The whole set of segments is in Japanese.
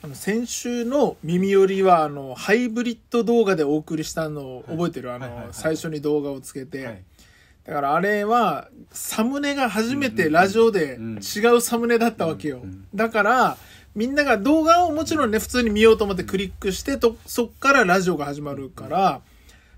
あの先週の耳よりはあのハイブリッド動画でお送りしたのを覚えてる、はい、あの、最初に動画をつけて、だからあれはサムネが初めてラジオで違うサムネだったわけよ、だからみんなが動画をもちろんね普通に見ようと思ってクリックしてとそっからラジオが始まるから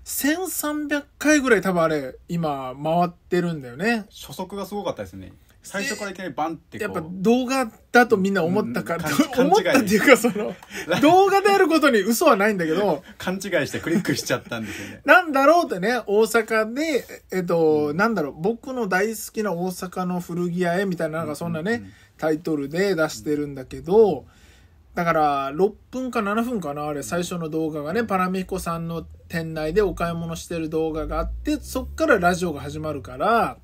1300回ぐらい多分あれ今回ってるんだよね初速がすごかったですね最初からいきなりバンってやっぱ動画だとみんな思ったから、うん、思ったっていうかその 動画であることに嘘はないんだけど勘違いしてクリックしちゃったんですよねなんだろうってね大阪でえっと、うん、なんだろう僕の大好きな大阪の古着屋へみたいななんかそんなね、うんうんうん、タイトルで出してるんだけど、だから6分か7分かなあれ最初の動画がねパラミコさんの店内でお買い物してる動画があってそっからラジオが始まるから。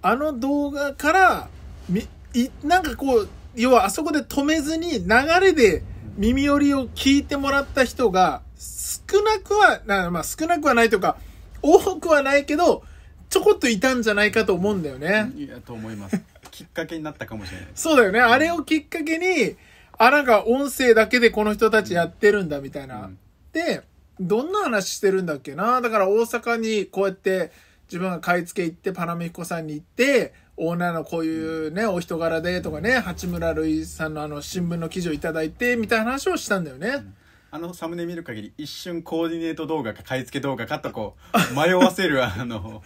あの動画からみ、い、なんかこう要はあそこで止めずに流れで耳寄りを聞いてもらった人が少なくはな、まあ、少なくはないというか多くはないけどちょこっといたんじゃないかと思うんだよね。いやと思います。きっかけになったかもしれない。そうだよね。あれをきっかけに、あ、なんか音声だけでこの人たちやってるんだみたいな。うん、で、どんな話してるんだっけなだから大阪にこうやって自分が買い付け行ってパナメヒコさんに行ってオーナーのこういうね、お人柄でとかね八村塁さんのあの新聞の記事を頂いてみたいな話をしたんだよね。うんあのサムネ見る限り一瞬コーディネート動画か買い付け動画かとこう迷わせる あの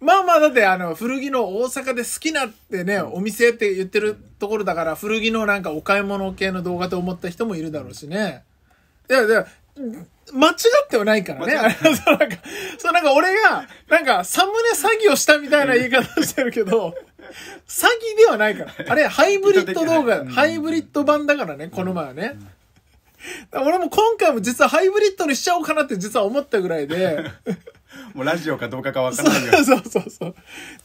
まあまあだってあの古着の大阪で好きなってねお店って言ってるところだから古着のなんかお買い物系の動画と思った人もいるだろうしね。いやいや間違ってはないからね。あれ そうなんか、そうなんか俺が、なんかサムネ詐欺をしたみたいな言い方してるけど、詐欺ではないから。あれ、ハイブリッド動画、ハイブリッド版だからね、この前はね。俺も今回も実はハイブリッドにしちゃおうかなって実は思ったぐらいで。もうラジオかどうかかわからないよ。そうそうそう。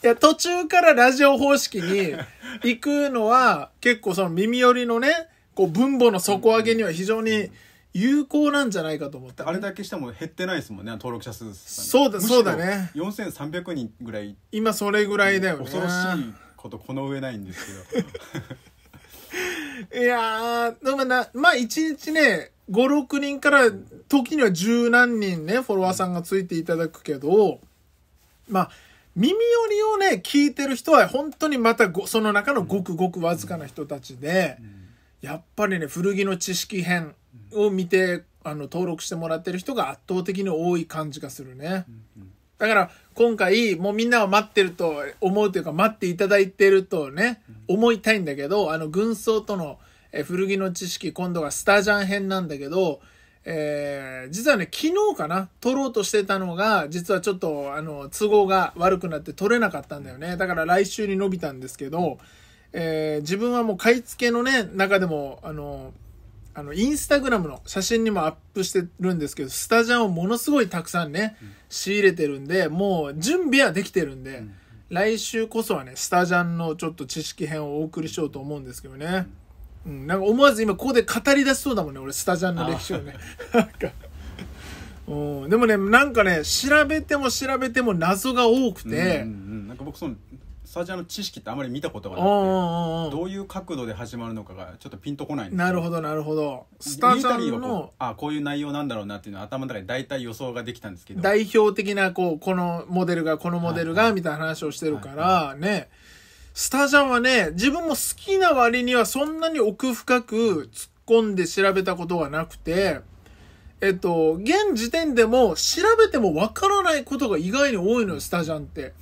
いや、途中からラジオ方式に行くのは、結構その耳寄りのね、こう、分母の底上げには非常に、うん有効なんじゃないかと思った、ね、あれだけしても減ってないですもんね登録者数そうだそうだね4300人ぐらい今それぐらいだよね恐ろしいことこの上ないんですけど いやでもな、まあ一日ね、5、6人から、時には十何人ね、フォロワーさんがついていただくけど、まあ、耳寄りをね、聞いてる人は本当にまたその中のごくごくわずかな人たちで、やっぱりね、古着の知識編、を見てあの登録してもらってる人が圧倒的に多い感じがするね。だから今回もうみんなは待ってると思うというか待っていただいてるとね、思いたいんだけどあの軍曹との古着の知識今度はスタジャン編なんだけど、えー、実はね昨日かな撮ろうとしてたのが実はちょっとあの都合が悪くなって撮れなかったんだよねだから来週に伸びたんですけど、えー、自分はもう買い付けのね中でもあのあの、インスタグラムの写真にもアップしてるんですけど、スタジャンをものすごいたくさんね、うん、仕入れてるんで、もう準備はできてるんで、うん、来週こそはね、スタジャンのちょっと知識編をお送りしようと思うんですけどね。うん、なんか思わず今ここで語り出しそうだもんね、俺、スタジャンの歴史をね。うん、でもね、なんかね、調べても調べても謎が多くて、うんうんうん、なんか僕その、スタジアの知識ってあまり見たことがなくてどういう角度で始まるのかがちょっとピンとこないんですなるほどなるほどスタジアムのあこういう内容なんだろうなっていうのは頭の中で大体予想ができたんですけど代表的なこうこのモデルがこのモデルがみたいな話をしてるからねスタジャンはね自分も好きな割にはそんなに奥深く突っ込んで調べたことがなくてえっと現時点でも調べてもわからないことが意外に多いのよスタジャンって。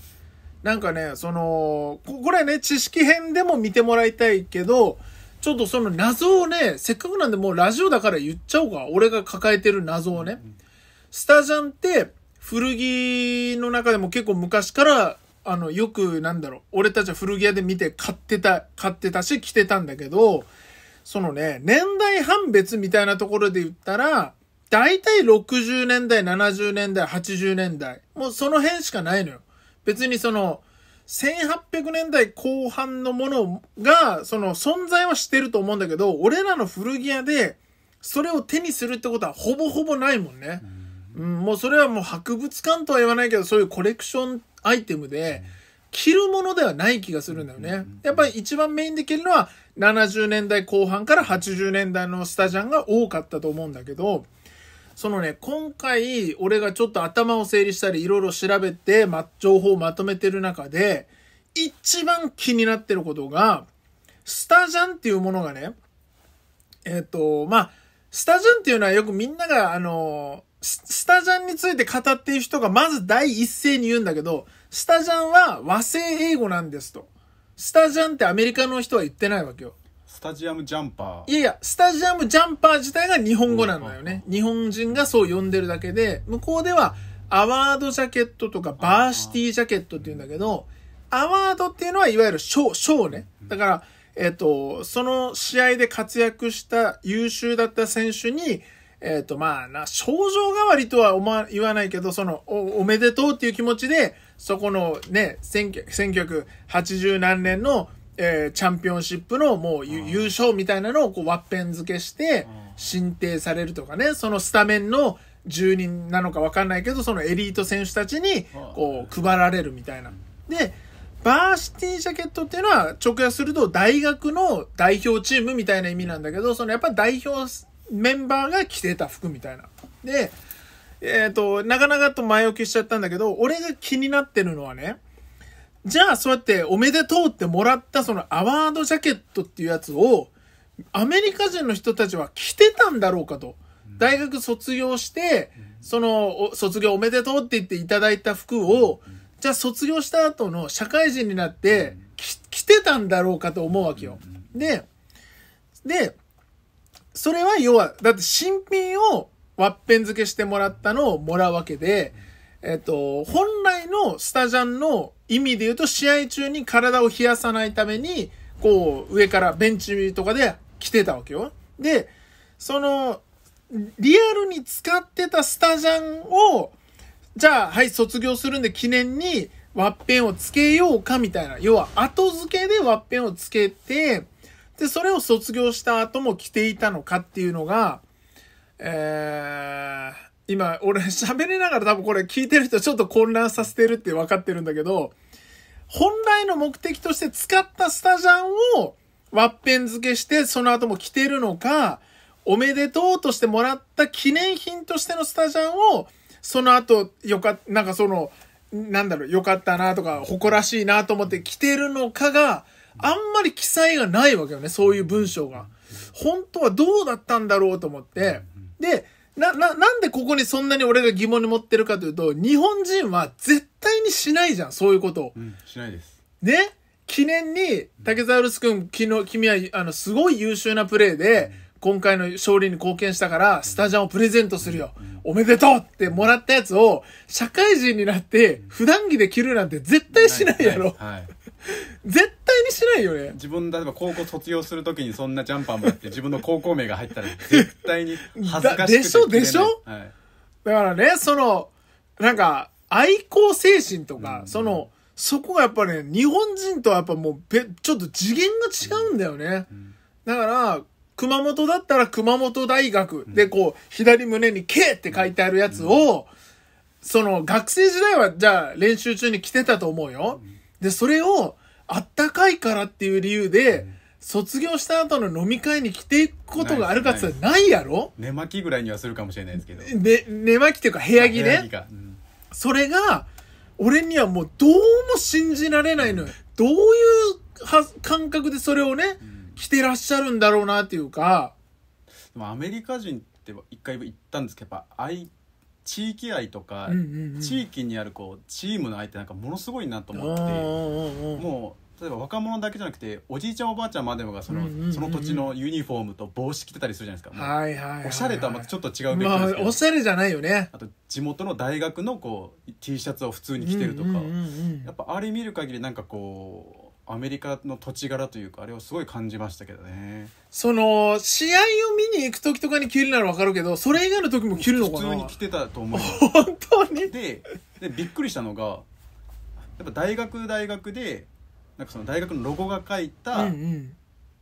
なんかね、その、これね、知識編でも見てもらいたいけど、ちょっとその謎をね、せっかくなんでもうラジオだから言っちゃおうか。俺が抱えてる謎をね。スタジャンって、古着の中でも結構昔から、あの、よくなんだろう、俺たちは古着屋で見て買ってた、買ってたし、着てたんだけど、そのね、年代判別みたいなところで言ったら、だいたい60年代、70年代、80年代、もうその辺しかないのよ。別にその、1800年代後半のものが、その存在はしてると思うんだけど、俺らの古着屋で、それを手にするってことはほぼほぼないもんね。うん、もうそれはもう博物館とは言わないけど、そういうコレクションアイテムで、着るものではない気がするんだよね。やっぱり一番メインで着るのは、70年代後半から80年代のスタジャンが多かったと思うんだけど、そのね、今回、俺がちょっと頭を整理したり、いろいろ調べて、ま、情報をまとめてる中で、一番気になってることが、スタジャンっていうものがね、えっ、ー、と、まあ、スタジャンっていうのはよくみんなが、あの、スタジャンについて語っている人がまず第一声に言うんだけど、スタジャンは和製英語なんですと。スタジャンってアメリカの人は言ってないわけよ。スタジアムジャンパー。いやいや、スタジアムジャンパー自体が日本語なんだよね。日本人がそう呼んでるだけで、向こうではアワードジャケットとかバーシティジャケットって言うんだけど、アワードっていうのはいわゆる賞、賞ね。だから、えっ、ー、と、その試合で活躍した優秀だった選手に、えっ、ー、と、まあな、症状代わりとはおま言わないけど、そのお、おめでとうっていう気持ちで、そこのね、1980何年のえー、チャンピオンシップのもう優勝みたいなのをこうワッペン付けして進呈されるとかね、そのスタメンの住人なのか分かんないけど、そのエリート選手たちにこう配られるみたいな。で、バーシティジャケットっていうのは直訳すると大学の代表チームみたいな意味なんだけど、そのやっぱ代表メンバーが着てた服みたいな。で、えっ、ー、と、なかなかと前置きしちゃったんだけど、俺が気になってるのはね、じゃあそうやっておめでとうってもらったそのアワードジャケットっていうやつをアメリカ人の人たちは着てたんだろうかと。大学卒業して、その卒業おめでとうって言っていただいた服を、じゃあ卒業した後の社会人になって着てたんだろうかと思うわけよ。で、で、それは要は、だって新品をワッペン付けしてもらったのをもらうわけで、えっと、本来のスタジャンの意味で言うと試合中に体を冷やさないために、こう、上からベンチとかで来てたわけよ。で、その、リアルに使ってたスタジャンを、じゃあ、はい、卒業するんで記念に、ワッペンをつけようかみたいな。要は、後付けでワッペンをつけて、で、それを卒業した後も着ていたのかっていうのが、えー、今、俺喋りながら多分これ聞いてる人ちょっと混乱させてるって分かってるんだけど、本来の目的として使ったスタジャンをワッペン付けしてその後も着てるのか、おめでとうとしてもらった記念品としてのスタジャンを、その後、よか、なんかその、なんだろう、よかったなとか、誇らしいなと思って着てるのかが、あんまり記載がないわけよね、そういう文章が。本当はどうだったんだろうと思って。で、な、な、なんでここにそんなに俺が疑問に持ってるかというと、日本人は絶対にしないじゃん、そういうことを。うん、しないです。ね記念に、竹沢ルス君、昨日、君は、あの、すごい優秀なプレーで、今回の勝利に貢献したから、スタジャンをプレゼントするよ。おめでとうってもらったやつを、社会人になって、普段着で着るなんて絶対しないやろ。はい絶対にしないよね自分例えば高校卒業するときにそんなジャンパーもやって 自分の高校名が入ったら絶対に恥ずかしくてでしょでしょ、はい、だからねそのなんか愛好精神とか、うん、そのそこがやっぱね日本人とはやっぱもうべちょっと次元が違うんだよね、うん、だから熊本だったら熊本大学でこう、左胸に K って書いてあるやつを、その学生時代はじゃあ練習中に着てたと思うよ、うんで、それを、あったかいからっていう理由で、卒業した後の飲み会に来ていくことがあるかって言ないやろ寝巻きぐらいにはするかもしれないですけど。ね、寝巻きっていうか部屋着ね。着うん、それが、俺にはもうどうも信じられないのよ。どういうは感覚でそれをね、うん、着てらっしゃるんだろうなっていうか。でもアメリカ人って一回行ったんですけど、やっぱ地域愛とか、うんうんうん、地域にあるこうチームの愛ってなんかものすごいなと思ってもう例えば若者だけじゃなくておじいちゃんおばあちゃんまでもがそのうんうんうん、その土地のユニフォームと帽子着てたりするじゃないですか、はいはいはいはい、おしゃれとはまたちょっと違うべきですけど、まあ、おしゃれじゃないよねあと地元の大学のこう T シャツを普通に着てるとか、うんうんうんうん、やっぱあれ見る限りなんかこうアメリカの土地柄というかあれをすごい感じましたけどねその試合を見に行く時とかに着るならわかるけどそれ以外の時も着るのかな普通に着てたと思う本当にででびっくりしたのがやっぱ大学大学でなんかその大学のロゴが書いた、うんうん、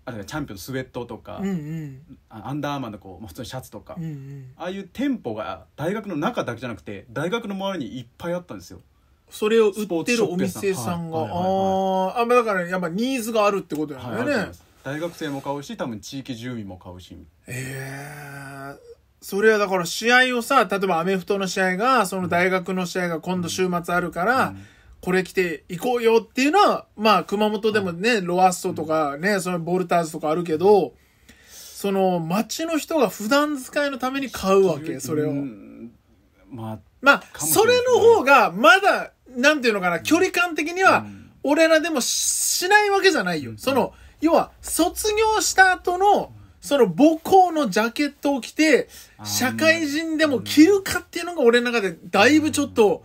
あれチャンピオンのスウェットとか、うんうん、アンダーマンのこう、まあ、普通のシャツとか、うんうん、ああいう店舗が大学の中だけじゃなくて大学の周りにいっぱいあったんですよそれを売ってるお店さんが、あああ、まあだからやっぱニーズがあるってことなんだよね、大学生も買うし、多分地域住民も買うし。ええー、それはだから試合をさ、例えばアメフトの試合が、その大学の試合が今度週末あるから、うんうんこれ着て行こうよっていうのは、まあ、熊本でもね、ロアッソとかね、そのボルターズとかあるけど、その、街の人が普段使いのために買うわけ、それを。まあ、まあ、それの方が、まだなんていうのかな、距離感的には、俺らでもしないわけじゃないよ。その、要は、卒業した後の、その母校のジャケットを着て、社会人でも着るかっていうのが俺の中でだいぶちょっと、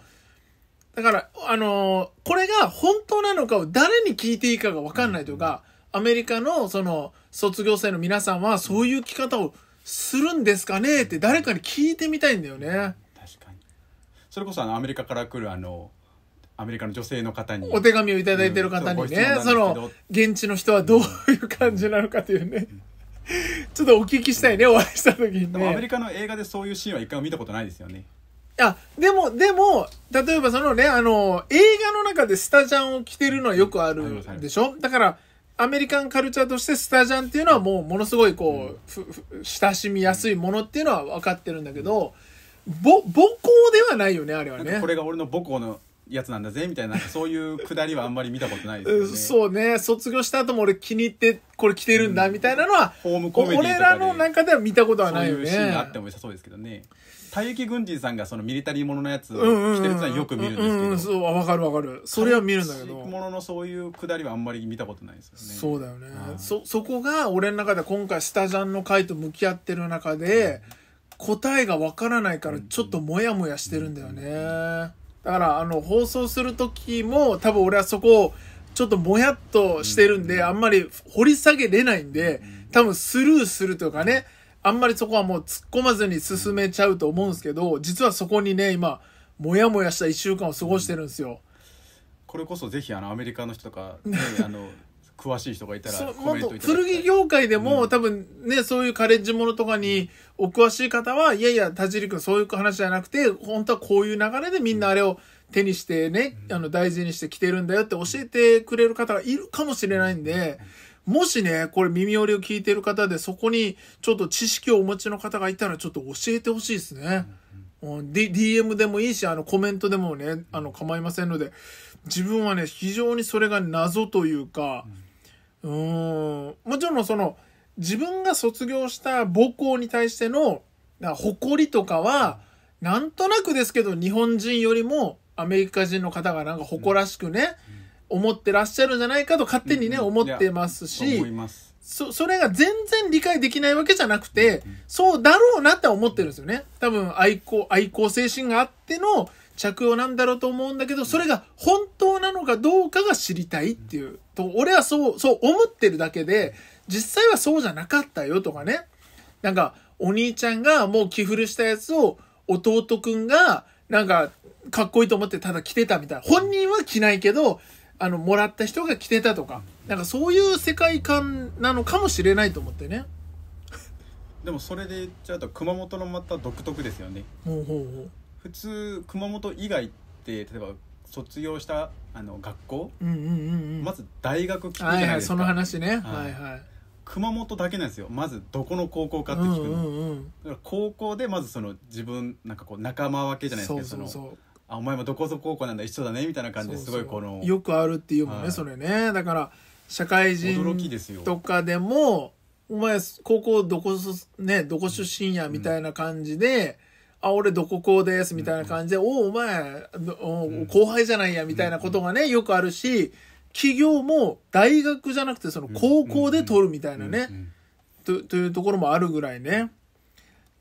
だから、あのこれが本当なのかを誰に聞いていいかがわかんないというか、アメリカのその卒業生の皆さんはそういう着方をするんですかねって誰かに聞いてみたいんだよね。確かに。それこそあのアメリカから来るあの、アメリカの女性の方にお手紙をいただいてる方にね、その現地の人はどういう感じなのかというね、ちょっとお聞きしたいね、お会いした時に、ね、でもアメリカの映画でそういうシーンは一回も見たことないですよねあでもでも例えばそのねあの映画の中でスタジャンを着てるのはよくあるでしょだからアメリカンカルチャーとしてスタジャンっていうのはもうものすごいこう、うん、親しみやすいものっていうのは分かってるんだけど、ぼ母校ではないよねあれはねこれが俺の母校のやつなんだぜみたいなそういうくだりはあんまり見たことないですよね そうね卒業した後も俺気に入ってこれ着てるんだみたいなのは、うん、ホームコメディ俺らの中では見たことはないよねそういうシーンがあってもさそうですけどね退役軍人さんがそのミリタリーもののやつを着てるのはよく見るんですけど、ううんうん、わかるわかるそれは見るんだけどもののそういうくだりはあんまり見たことないですよねそうだよね、うん、そそこが俺の中で今回スタジャンの回と向き合ってる中で、うん、答えがわからないからちょっとモヤモヤしてるんだよね、うんうんうんだから、あの、放送するときも、多分俺はそこを、ちょっともやっとしてるんで、あんまり掘り下げれないんで、多分スルーするというかね、あんまりそこはもう突っ込まずに進めちゃうと思うんですけど、実はそこにね、今、もやもやした一週間を過ごしてるんですよ。これこそぜひあのアメリカの人とか、ね、あの詳しい人がいたらコメントいただきたい剣業界でも、うん多分ね、そういうカレッジものとかにお詳しい方は、いやいや、田尻君そういう話じゃなくて、本当はこういう流れでみんなあれを手にしてね、あの、大事にしてきてるんだよって教えてくれる方がいるかもしれないんで、もしね、これ耳寄りを聞いてる方で、そこにちょっと知識をお持ちの方がいたら、ちょっと教えてほしいですね。うん D、DM でもいいし、あの、コメントでもね、あの、構いませんので、自分はね、非常にそれが謎というか、ううん。もちろんその、自分が卒業した母校に対しての誇りとかは、なんとなくですけど、日本人よりもアメリカ人の方がなんか誇らしくね、うん、思ってらっしゃるんじゃないかと勝手にね、うん思ってますしますそ、それが全然理解できないわけじゃなくて、うん、そうだろうなって思ってるんですよね。多分愛好、愛好精神があっての、着用なんだろうと思うんだけど、それが本当なのかどうかが知りたいっていう。と、俺はそう、そう思ってるだけで、実際はそうじゃなかったよとかね。なんか、お兄ちゃんがもう着古したやつを、弟くんが、なんか、かっこいいと思ってただ着てたみたいな。本人は着ないけど、あの、もらった人が着てたとか。なんかそういう世界観なのかもしれないと思ってね。でもそれで言っちゃうと熊本のまた独特ですよね。ほうほうほう普通熊本以外って例えば卒業したあの学校、うんうんうんうん、まず大学聞くじゃないですか、はいはい、その話ね、はい、はい熊本だけなんですよまずどこの高校かって聞くの、うんうんうん、だから高校でまずその自分なんかこう仲間分けじゃないですかそのあお前もどこぞ高校なんだ一緒だねみたいな感じですごいこのよくあるっていうもんね、はい、それねだから社会人とかでもお前高校どこ,、ね、どこ出身やみたいな感じで、うんあ、俺どここうです、みたいな感じで、おお、お前、後輩じゃないや、みたいなことがね、よくあるし、企業も大学じゃなくて、その高校で取るみたいなね、と、というところもあるぐらいね。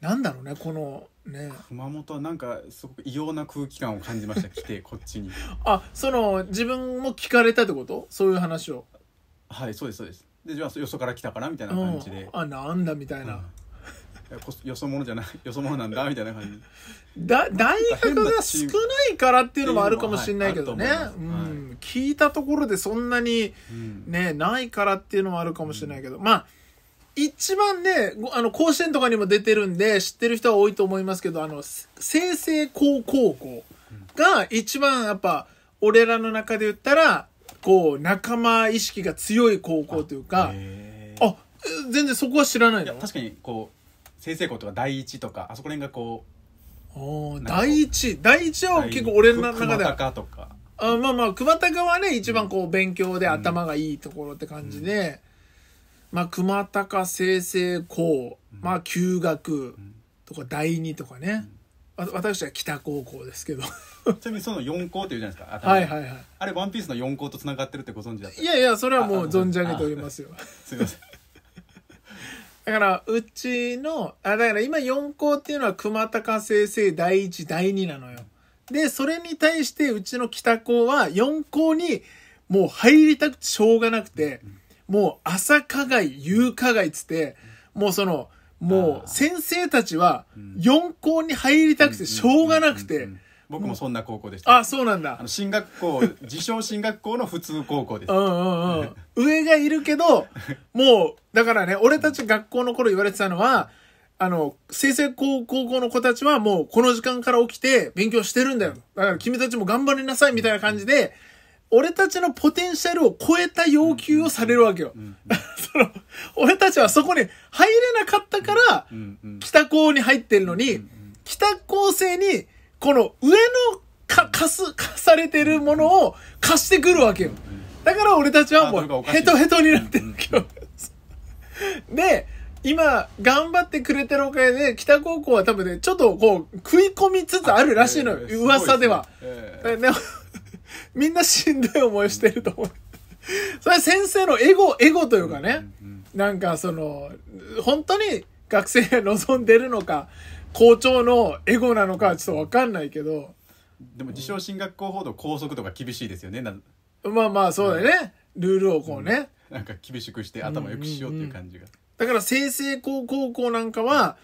なんだろうね、この、ね、熊本はなんかすごく異様な空気感を感じました来て こっちにあその自分も聞かれたってことそういう話をはいそうですそうですでじゃあよそから来たから、みたいな感じで、あなんだみたいな、よそ者じゃない よそ者なんだみたいな感じだ大学が少ないからっていうのもあるかもしれないけどね、はいうん聞いたところでそんなにね、うん、ないからっていうのもあるかもしれないけど、まあ一番ねあの甲子園とかにも出てるんで知ってる人は多いと思いますけどあの清成高高校が一番やっぱ俺らの中で言ったらこう仲間意識が強い高校というかあ全然そこは知らないの確かにこう先生校とか第一とかあそこら辺がこうお第一第一は結構俺の中では熊とかあまあまあ熊高はね一番こう勉強で頭がいいところって感じで、うん、まあ熊高済々校、まあ休学とか第二とかね、うん、私は北高校ですけど ちなみにその4校っていうじゃないですか 頭はいはいはいあれ「ワンピースの4校とつながってるってご存知だったいやいやそれはもう存じ上げておりますよすいませんだから、うちの、あ、だから今4校っていうのは熊高先生第1、第2なのよ。で、それに対してうちの北校は4校にもう入りたくてしょうがなくて、もう朝課外、夕課外つって、もうその、もう先生たちは4校に入りたくてしょうがなくて、僕もそんな高校でした、あそうなんだあの進学校自称進学校の普通高校です、うんうんうん上がいるけど もうだからね俺たち学校の頃言われてたのはあの生成高高校の子たちはもうこの時間から起きて勉強してるんだよだから君たちも頑張りなさいみたいな感じで俺たちのポテンシャルを超えた要求をされるわけよ、その俺たちはそこに入れなかったから北高に入ってるのに、北高生にこの上のか、貸す、貸されてるものを貸してくるわけよ。だから俺たちはもう、ヘトヘトになってるわけよ。で、今、頑張ってくれてるおかげで、北高校は多分ね、ちょっとこう、食い込みつつあるらしいのよ。噂では。えー、みんなしんどい思いしてると思う。それは先生のエゴ、エゴというかね。なんかその、本当に学生が望んでるのか、校長のエゴなのかちょっとわかんないけど。でも自称進学校ほど校則とか厳しいですよね。まあまあそうだよね。ルールをこうね。なんか厳しくして頭よくしようっていう感じが。だから正々高高校なんかは、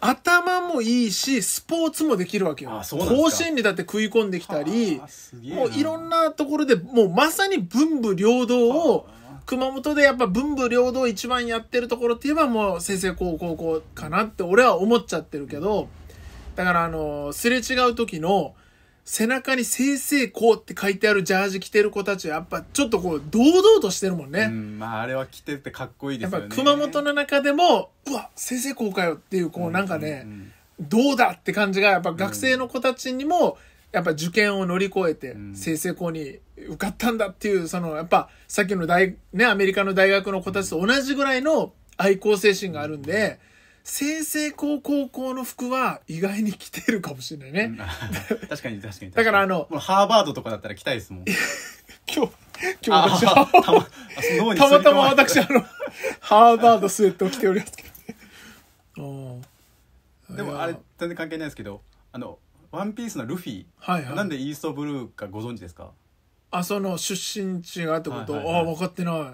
頭もいいし、スポーツもできるわけよ。甲子園にだって食い込んできたり、もういろんなところで、もうまさに文武両道を、熊本でやっぱ文武両道一番やってるところって言えばもう先生こうこうこうかなって俺は思っちゃってるけど、だからあの、すれ違う時の背中に先生こうって書いてあるジャージ着てる子たちはやっぱちょっとこう堂々としてるもんね。うん、まああれは着ててかっこいいですよね。やっぱ熊本の中でも、うわ、先生こうかよっていうこうなんかね、うんうんうんどうだって感じがやっぱ学生の子たちにもやっぱ受験を乗り越えて、先生校に受かったんだっていう、その、やっぱ、さっきの大、ね、アメリカの大学の子たちと同じぐらいの愛好精神があるんで、先生校高校の服は意外に着てるかもしれないね。確かに確かにだからあの、ハーバードとかだったら着たいですもん。今日、今日私は、たまたま私あの、ハーバードスウェットを着ておりますけどね。でもあれ、全然関係ないですけど、あの、ワンピースのルフィ、はいはい、なんでイーストブルーかご存知ですかあその出身地がってこと、はいはいはい、あ分かってない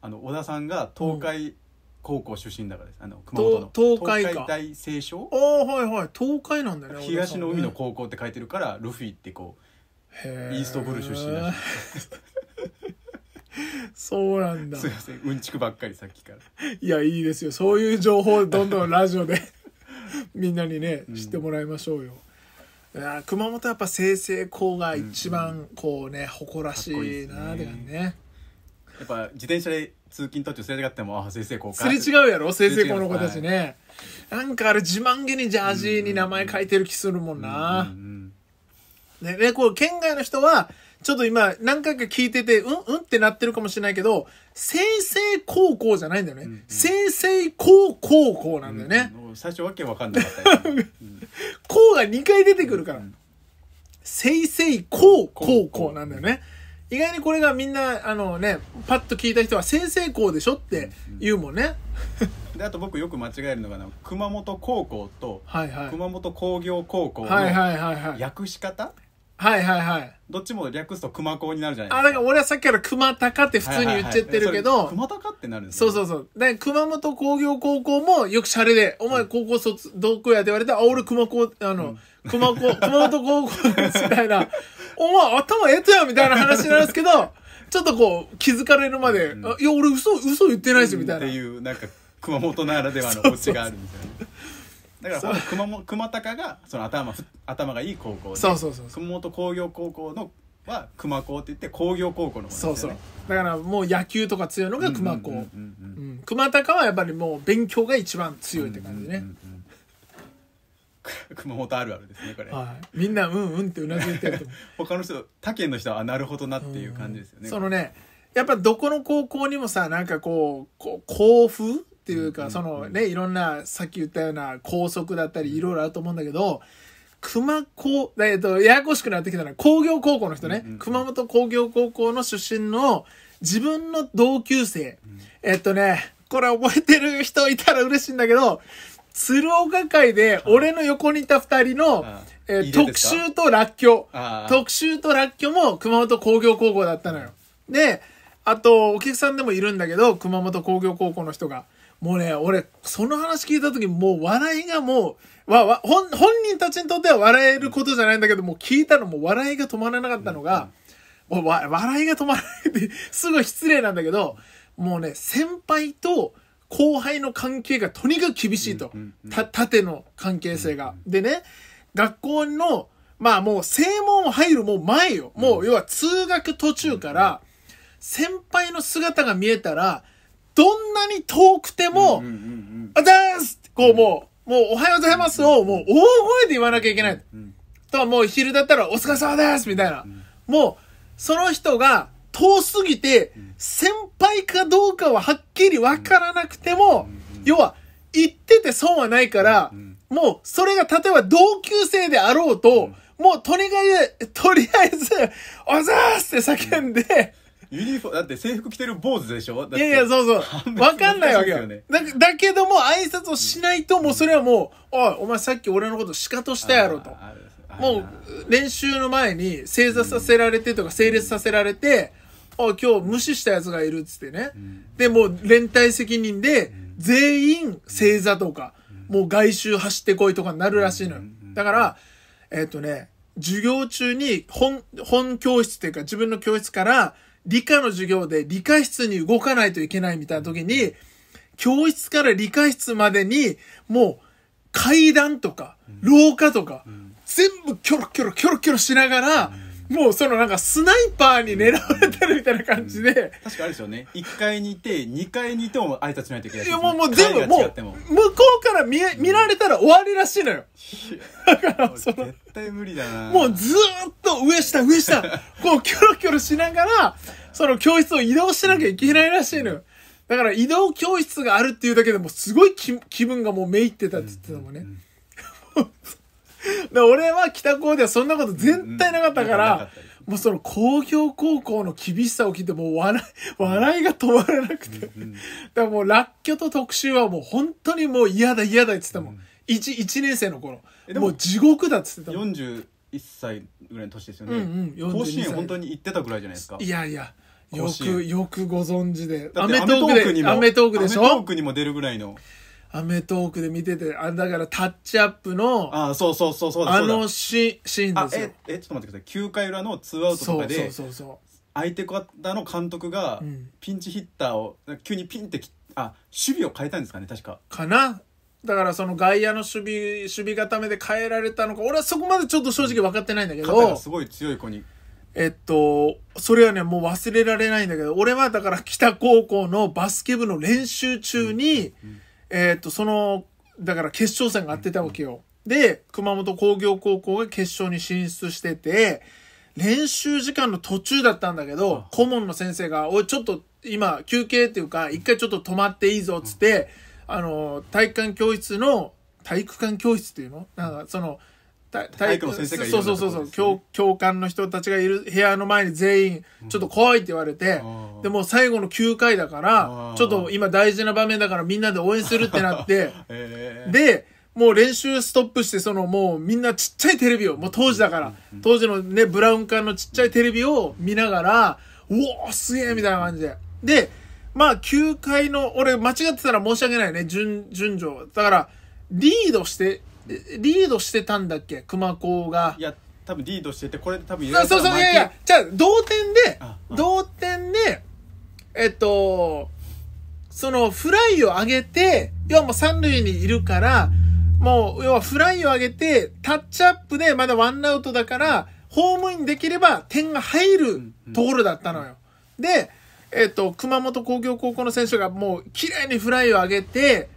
あの小田さんが東海高校出身だからです、あの熊本の東海大聖書ああはいはい東海なんだね東の海の高校って書いてるから、ルフィってこうイーストブルー出身だしそうなんだすいませんうんちくばっかりさっきからいやいいですよそういう情報どんどんラジオで みんなにね、知ってもらいましょうよ、うん熊本やっぱ済々黌が一番こうね、誇らしいなって感じねやっぱ自転車で通勤途中すれ違っても、あ、先生こうか。すれ違うやろ先々この子たちね。はい、なんかあれ自慢げにジャージーに名前書いてる気するもんな。うんうんうん、ね、こう、県外の人は、ちょっと今、何回か聞いてて、うんうんってなってるかもしれないけど、先生高校じゃないんだよね。うんうん、高高校なんだよね。最初わけわかんなかった。高が2回出てくるから。うん、先生高高校なんだよね。意外にこれがみんな、あのね、パッと聞いた人は先生校でしょって言うもんね。であと僕よく間違えるのが熊本高校と、はいはい、熊本工業高校の略し方、はいはいはいはい、はいはいはい。どっちも略すと熊高になるじゃないですか。あ、だから俺はさっきから熊高って普通に言っちゃってるけど。はいはいはい、熊高ってなるんです、かそうそうそう。で、熊本工業高校もよくシャレで、お前高校卒、うん、どこやって言われたら、あ、俺熊高、あの、うん、熊高、熊本高校みたいな、お前頭ええとやみたいな話なんですけど、ちょっとこう、気づかれるまで、うん、いや、俺嘘、嘘言ってないし、みたいな。っていう、なんか、熊本ならではのオチがあるみたいな。そうそうそうだから熊も熊高がその頭頭がいい高校でそうそうそう熊本工業高校のは熊高って言って工業高校の方ですよ、ね、そうそうだからもう野球とか強いのが熊高熊高はやっぱりもう勉強が一番強いって感じね、熊本あるあるですねこれ、はい、みんなうんうんってうなずいてると 他の人他県の人はあなるほどなっていう感じですよね、うんそのねやっぱどこの高校にもさなんかこうこう校風っていうか、そのね、いろんな、さっき言ったような高速だったり、いろいろあると思うんだけど、熊高、えっと、ややこしくなってきたのは工業高校の人ね、熊本工業高校の出身の自分の同級生、えっとね、これ覚えてる人いたら嬉しいんだけど、鶴岡会で俺の横にいた二人の、え特集とらっきょう。特集とらっきょうも熊本工業高校だったのよ。で、あと、お客さんでもいるんだけど、熊本工業高校の人が。もうね、俺、その話聞いた時もう笑いがもう、わ、わ、本、本人たちにとっては笑えることじゃないんだけど、もう聞いたのも笑いが止まらなかったのが、もうわ、笑いが止まらないって すごい失礼なんだけど、もうね、先輩と後輩の関係がとにかく厳しいと。た、縦の関係性が。でね、学校の、まあもう正門入るもう前よ。もう要は通学途中から、先輩の姿が見えたら、どんなに遠くても、あざーすこうもう、もうおはようございますを、もう大声で言わなきゃいけない。とはもう昼だったらお疲れ様ですみたいな。もう、その人が遠すぎて、先輩かどうかははっきりわからなくても、要は、言ってて損はないから、もう、それが例えば同級生であろうと、もうとあえず、とりあえず、おざーすって叫んで、ユニフォーム、だって制服着てる坊主でしょいやいや、そうそう。わかんないわけよ。ね、だだけども、挨拶をしないと、もうそれはもう、おい、お前さっき俺のことシカとしたやろと。もう、練習の前に正座させられてとか、整列させられて、あ、今日無視したやつがいるっつってね。で、もう連帯責任で、全員正座とか、もう外周走ってこいとかになるらしいのよ。だから、えっ、とね、授業中に本、本教室っていうか自分の教室から理科の授業で理科室に動かないといけないみたいな時に、教室から理科室までに、もう階段とか、廊下とか、全部キョロキョロキョロキョロしながら、もうそのなんかスナイパーに狙われてるみたいな感じで、確かあれですよね1階にいて2階にいても挨拶しないといけない、いやもうもう全部もう向こうから見見られたら終わりらしいのよだからその絶対無理だなもうずっ上下上下、こうキョロキョロしながら、その教室を移動しなきゃいけないらしいのよ。だから移動教室があるっていうだけでもすごい気分がもうめいってたって言ってたもんね。で俺は北高ではそんなこと絶対なかったから、もうその工業高校の厳しさを聞いてもう笑い、笑いが止まらなくて。だからもうらっきょと特集はもう本当にもう嫌だ嫌だって言ってたもん。1, 1年生の頃。もう地獄だっつってたもん。40歳ぐらいの年ですよね、うんうん、甲子園本当に行ってたぐらいじゃないですかいやいやよくよくご存知でアメトークでアメトークでしょアメトークにも出るぐらいのアメトークで見てて、あだからタッチアップの、ああそうそうそうそうあのシシーンですよ。え、え、ちょっと待ってください。9回裏のツーアウトとかで、そうそうそう相手方の監督が、ピンチヒッターを、急にピンってき、あ、守備を変えたんですかね、確か。かなだからその外野の守備、守備固めで変えられたのか、俺はそこまでちょっと正直分かってないんだけ肩どが、すごい強い子に。えっと、それはね、もう忘れられないんだけど、俺はだから北高校のバスケ部の練習中に、えっと、その、だから決勝戦があってたわけよ。で、熊本工業高校が決勝に進出してて、練習時間の途中だったんだけど、顧問の先生が、おい、ちょっと今休憩っていうか、一回ちょっと止まっていいぞっつって、あの、体育館教室の、体育館教室っていうのなんかその、体育の先生がいる、ね、そうそうそう教教官の人たちがいる部屋の前に全員ちょっと怖いって言われて、うん、でも最後の9回だからちょっと今大事な場面だからみんなで応援するってなって、え ー、でもう練習ストップしてそのもうみんなちっちゃいテレビをもう当時だから、当時のねブラウン管のちっちゃいテレビを見ながらうおーすげえみたいな感じででまあ、9回の、俺、間違ってたら申し訳ないね、順、順序。だから、リードして、リードしてたんだっけ熊高が。いや、多分リードしてて、これ多分そうそう、いやいや、じゃあ、同点で、同点で、えっと、その、フライを上げて、要はもう三塁にいるから、もう、要はフライを上げて、タッチアップでまだワンアウトだから、ホームインできれば点が入るところだったのよ。で、えっ、ー、と、熊本工業高校の選手がもう綺麗にフライを上げて、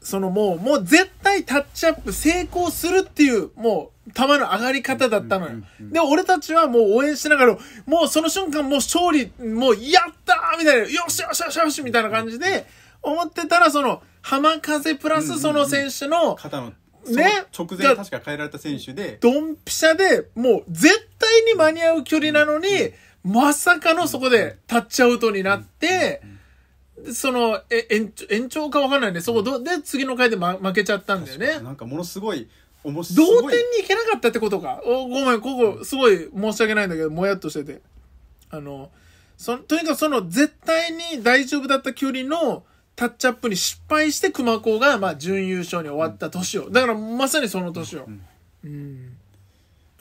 そのもう、もう絶対タッチアップ成功するっていう、もう、球の上がり方だったのよ。で、俺たちはもう応援しながら、もうその瞬間もう勝利、もうやったーみたいな、よしよしよしよしみたいな感じで、思ってたら、その、浜風プラスその選手の、肩の、ね。直前確か変えられた選手で。ドンピシャで、もう絶対に間に合う距離なのに、うんまさかのそこでタッチアウトになって、その、え、延長、延長かわかんないん、ね、で、そこで、次の回で、ま、負けちゃったんだよね。なんかものすごい、面白い。同点にいけなかったってことか。おごめん、ここ、すごい申し訳ないんだけど、もやっとしてて。あの、そとにかくその、絶対に大丈夫だった距離の、タッチアップに失敗して、熊高が、まあ、準優勝に終わった年を。だから、まさにその年を。うん、うん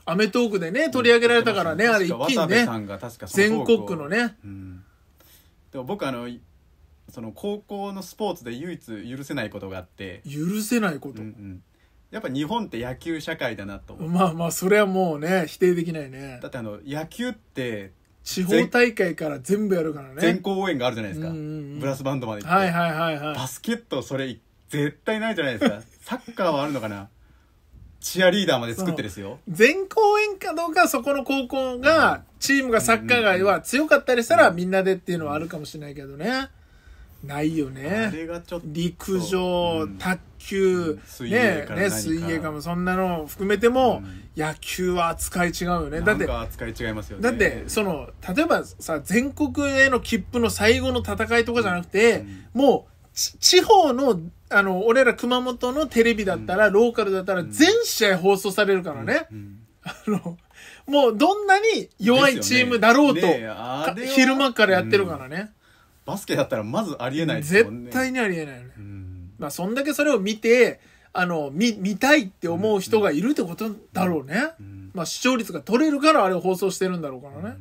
アメトークでね、取り上げられたからね、あれ一気にね、全国区のね。うん、でも僕あの、その高校のスポーツで唯一許せないことがあって。許せないこと、うんうん、やっぱ日本って野球社会だなと思う。まあまあ、それはもうね、否定できないね。だってあの、野球って、地方大会から全部やるからね。全校応援があるじゃないですか。ブラスバンドまで行って。はいはいはいはい。バスケットそれ絶対ないじゃないですか。サッカーはあるのかなチアリーダーまで作ってですよ。全公演かどうかそこの高校が、チームがサッカー界は強かったりしたらみんなでっていうのはあるかもしれないけどね。ないよね。陸上、卓球、ね、ね、水泳かも、そんなの含めても、野球は扱い違うよね。だって、だって、その、例えばさ、全国への切符の最後の戦いとかじゃなくて、もう、地方のあの、俺ら熊本のテレビだったら、ローカルだったら、全試合放送されるからね。あの、もうどんなに弱いチームだろうと、ねね、昼間からやってるからね、うん、バスケだったらまずありえないですもんね。絶対にありえないよね。うん、まあ、そんだけそれを見て、あの、見、見たいって思う人がいるってことだろうね。うん、まあ、視聴率が取れるからあれを放送してるんだろうからね。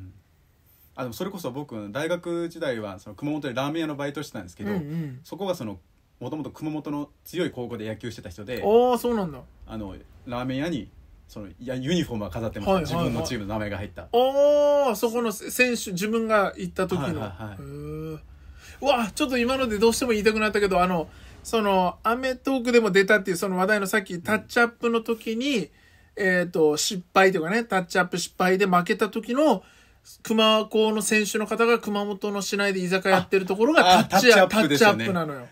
あ、でもそれこそ僕、大学時代は、その熊本でラーメン屋のバイトしてたんですけど、うんうん、そこがその、もともと熊本の強い高校で野球してた人でああそうなんだあのラーメン屋にそのいやユニフォームは飾ってました、はいはいはい自分のチームの名前が入ったああそこの選手自分が行った時の、はいはいはいうわちょっと今のでどうしても言いたくなったけどあのその『アメトーク』でも出たっていうその話題のさっきタッチアップの時に、えっ、と失敗というかねタッチアップ失敗で負けた時の熊高の選手の方が熊本の市内で居酒屋やってるところがタッチアップタッチアップなのよ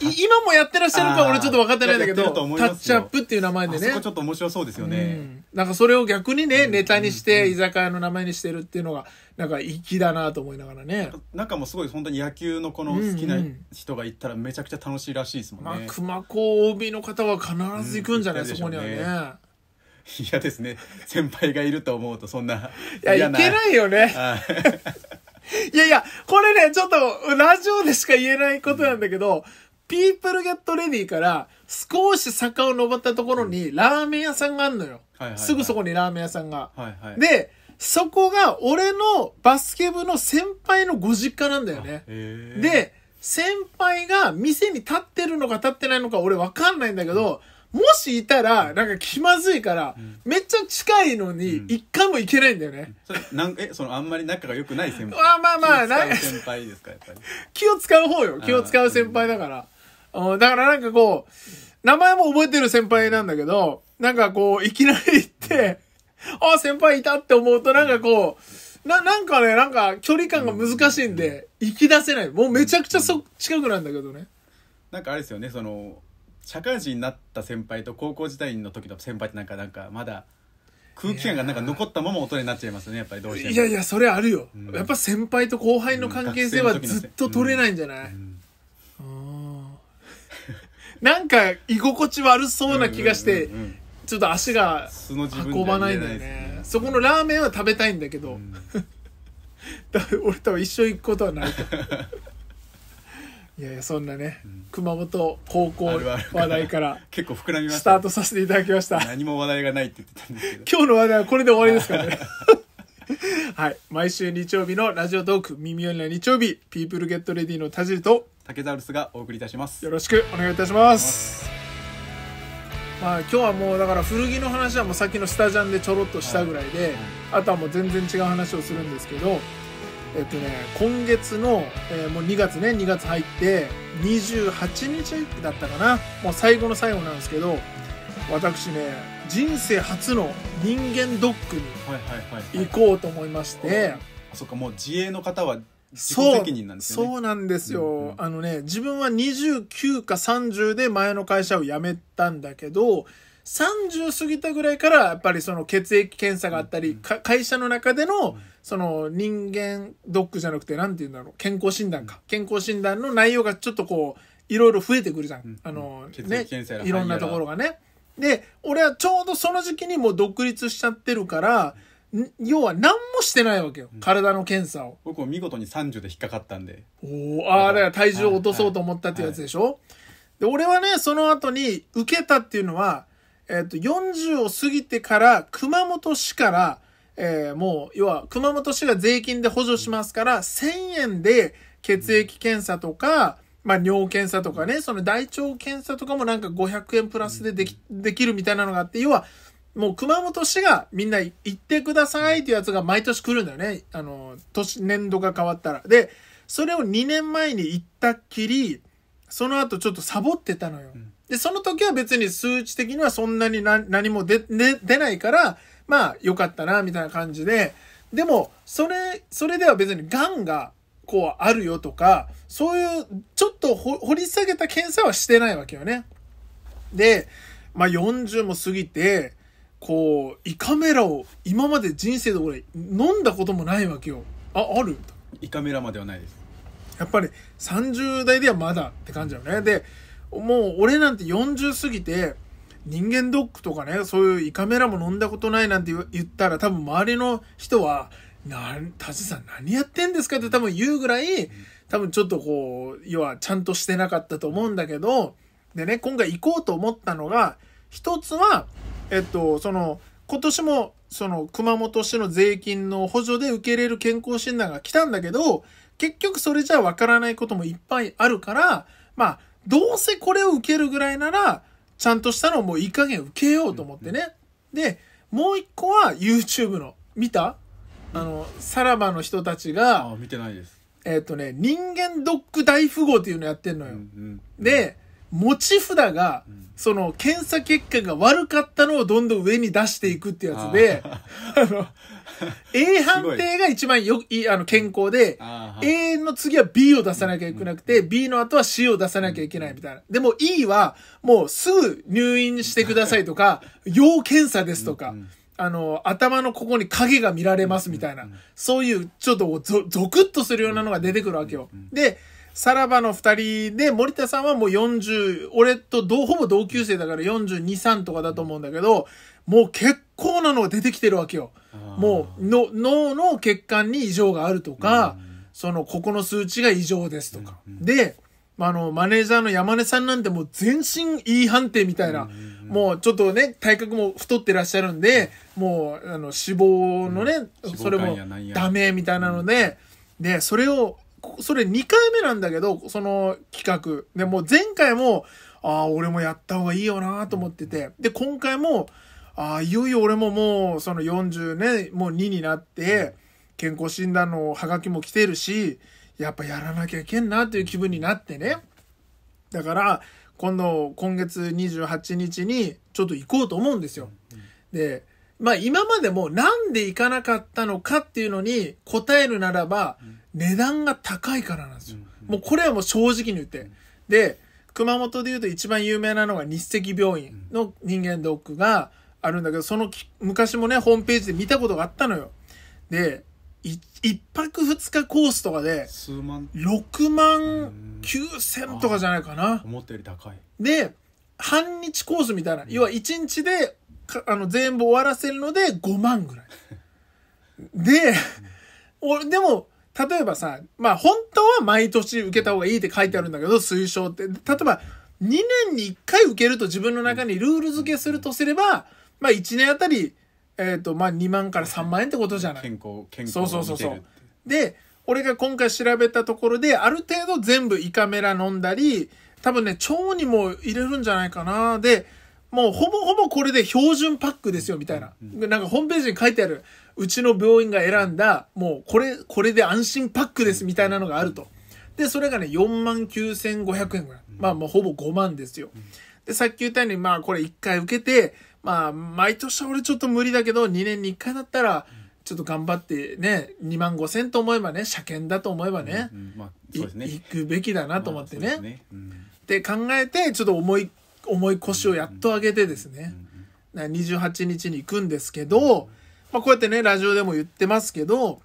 今もやってらっしゃるか俺ちょっと分かってないんだけど、タッチアップっていう名前でね。ちょっと面白そうですよね。うん、なんかそれを逆にね、ネタにして、居酒屋の名前にしてるっていうのが、なんか粋だなと思いながらね。なんかもうすごい本当に野球のこの好きな人が行ったらめちゃくちゃ楽しいらしいですもんね。うんうん、まあ、熊高 OB の方は必ず行くんじゃない、うんね、そこにはね。いやですね。先輩がいると思うとそんな。いや、いけないよね。いやいや、これね、ちょっと、ラジオでしか言えないことなんだけど、ピープルゲットレディから少し坂を登ったところにラーメン屋さんがあんのよ。すぐそこにラーメン屋さんが。はいはい、で、そこが俺のバスケ部の先輩のご実家なんだよね。で、先輩が店に立ってるのか立ってないのか俺わかんないんだけど、もしいたら、なんか気まずいから、めっちゃ近いのに、一回も行けないんだよね。うん、なんえ、その、あんまり仲が良くない先輩。あまあまあ、気を使う先輩ですか、やっぱり。気を使う方よ。気を使う先輩だから。うん、だからなんかこう、名前も覚えてる先輩なんだけど、なんかこう、いきなり行って、あ、先輩いたって思うとなんかこう、な、なんかね、なんか距離感が難しいんで、行き出せない。もうめちゃくちゃそ、近くなんだけどね。なんかあれですよね、その、社会人になった先輩と高校時代の時の先輩ってなんか、なんかまだ、空気感がなんか残ったまま大人になっちゃいますねやっぱりどうしていやいやそれあるよ、うん、やっぱ先輩と後輩の関係性はずっと取れないんじゃない、うんうんなんか居心地悪そうな気がして、ちょっと足が運ばないんだよねそこのラーメンは食べたいんだけど、俺とは一緒行くことはないと いやいやそんなね、うん、熊本高校話題から 結構膨らみましたスタートさせていただきました何も話題がないって言ってたんですけど今日の話題はこれで終わりですからねはい毎週日曜日のラジオトーク耳寄りな日曜日ピープルゲットレディの田尻と竹ザルスがお送りいたしますよろしくお願いいたしますまあ今日はもうだから古着の話はもうさっきのスタジャンでちょろっとしたぐらいで、はいあとはもう全然違う話をするんですけどえっとね今月の、えー、もう2月ね2月入って28日だったかなもう最後の最後なんですけど私ね人生初の人間ドックに行こうと思いまして、そっかもう自営の方はそう、ね、そうなんですよ、うんうん、あのね自分は29か30で前の会社を辞めたんだけど30過ぎたぐらいからやっぱりその血液検査があったり、うんうん、会社の中でのその人間ドックじゃなくて何て言うんだろう健康診断か、うん、健康診断の内容がちょっとこういろいろ増えてくるじゃん、うんうん、あのねいろんなところがねで俺はちょうどその時期にもう独立しちゃってるから、うん要は何もしてないわけよ、うん体の検査を僕も見事に30で引っかかったんでおおああだから体重を落とそうと思ったっていうやつでしょ、で俺はねその後に受けたっていうのは、えっと40を過ぎてから熊本市から、えーもう要は熊本市が税金で補助しますから1,000円で血液検査とか、まあ、尿検査とかねその大腸検査とかもなんか500円プラスでできできるみたいなのがあって要はもう熊本市がみんな行ってくださいっていうやつが毎年来るんだよね。あの、年、年度が変わったら。で、それを2年前に行ったっきり、その後ちょっとサボってたのよ。うん、で、その時は別に数値的にはそんなに何も出、ね、出ないから、まあ良かったな、みたいな感じで。でも、それ、それでは別に癌が、こうあるよとか、そういう、ちょっと掘り下げた検査はしてないわけよね。で、まあ40も過ぎて、こう、胃カメラを今まで人生で俺飲んだこともないわけよ。あ、ある胃カメラまではないです。やっぱり30代ではまだって感じだよね。で、もう俺なんて40過ぎて、人間ドックとかね、そういう胃カメラも飲んだことないなんて言ったら多分周りの人は、なん、さん何やってんですかって多分言うぐらい、多分ちょっとこう、要はちゃんとしてなかったと思うんだけど、でね、今回行こうと思ったのが、一つは、えっと、その、今年も、その、熊本市の税金の補助で受け入れる健康診断が来たんだけど、結局それじゃわからないこともいっぱいあるから、まあ、どうせこれを受けるぐらいなら、ちゃんとしたのをもういい加減受けようと思ってね。で、もう一個は YouTube の、見た、あの、さらばの人たちが、あ、見てないです。えっ、とね、人間ドック大富豪っていうのやってんのよ。で、持ち札が、うんその、検査結果が悪かったのをどんどん上に出していくってやつで、あの、A 判定が一番よいあの健康で、A の次は B を出さなきゃいけなくて、うん、B の後は C を出さなきゃいけないみたいな。でも E は、もうすぐ入院してくださいとか、要検査ですとか、うんうん、あの、頭のここに影が見られますみたいな、そういう、ちょっとゾ、ゾクッとするようなのが出てくるわけよ。で、さらばの2人で、森田さんはもう40、俺とどほぼ同級生だから42、3とかだと思うんだけど、もう結構なのが出てきてるわけよ。もうの脳の血管に異常があるとか、うん、その、ここの数値が異常ですとか。うん、で、あの、マネージャーの山根さんなんてもう全身 E 判定みたいな、もうちょっとね、体格も太ってらっしゃるんで、もう、あの、脂肪のね、それもダメみたいなので、で、それをそれ2回目なんだけど、その企画。で、もう前回も、ああ、俺もやった方がいいよなと思ってて。で、今回も、ああ、いよいよ俺ももう、その40ね、もう2になって、健康診断のハガキも来てるし、やっぱやらなきゃいけんなという気分になってね。だから、今度、今月28日に、ちょっと行こうと思うんですよ。で、まあ今までもなんで行かなかったのかっていうのに答えるならば、うん値段が高いからなんですよ。もうこれはもう正直に言って。で、熊本で言うと一番有名なのが日赤病院の人間ドックがあるんだけど、その昔もね、ホームページで見たことがあったのよ。で、一泊二日コースとかで、数万。六万九千とかじゃないかな。思ったより高い。で、半日コースみたいな。要は一日で、あの、全部終わらせるので5万ぐらい。で、俺、でも、例えばさ、まあ本当は毎年受けた方がいいって書いてあるんだけど、推奨って。例えば、2年に1回受けると自分の中にルール付けするとすれば、まあ1年あたり、えっ、ー、と、まあ2万から3万円ってことじゃない。健康、健康そうそうそうそう。で、俺が今回調べたところで、ある程度全部胃カメラ飲んだり、多分ね、腸にも入れるんじゃないかな。で、もうほぼほぼこれで標準パックですよ、みたいな。なんかホームページに書いてある。うちの病院が選んだ、もうこれ、これで安心パックですみたいなのがあると。で、それがね、4万9500円ぐらい。まあもうほぼ5万ですよ。で、さっき言ったように、まあこれ1回受けて、まあ毎年は俺ちょっと無理だけど、2年に1回だったら、ちょっと頑張ってね、2万5千と思えばね、車検だと思えばね、まあですね、行くべきだなと思ってね。で、考えて、ちょっと重い、重い腰をやっと上げてですね、28日に行くんですけど、うんうんまあ、こうやってね、ラジオでも言ってますけど、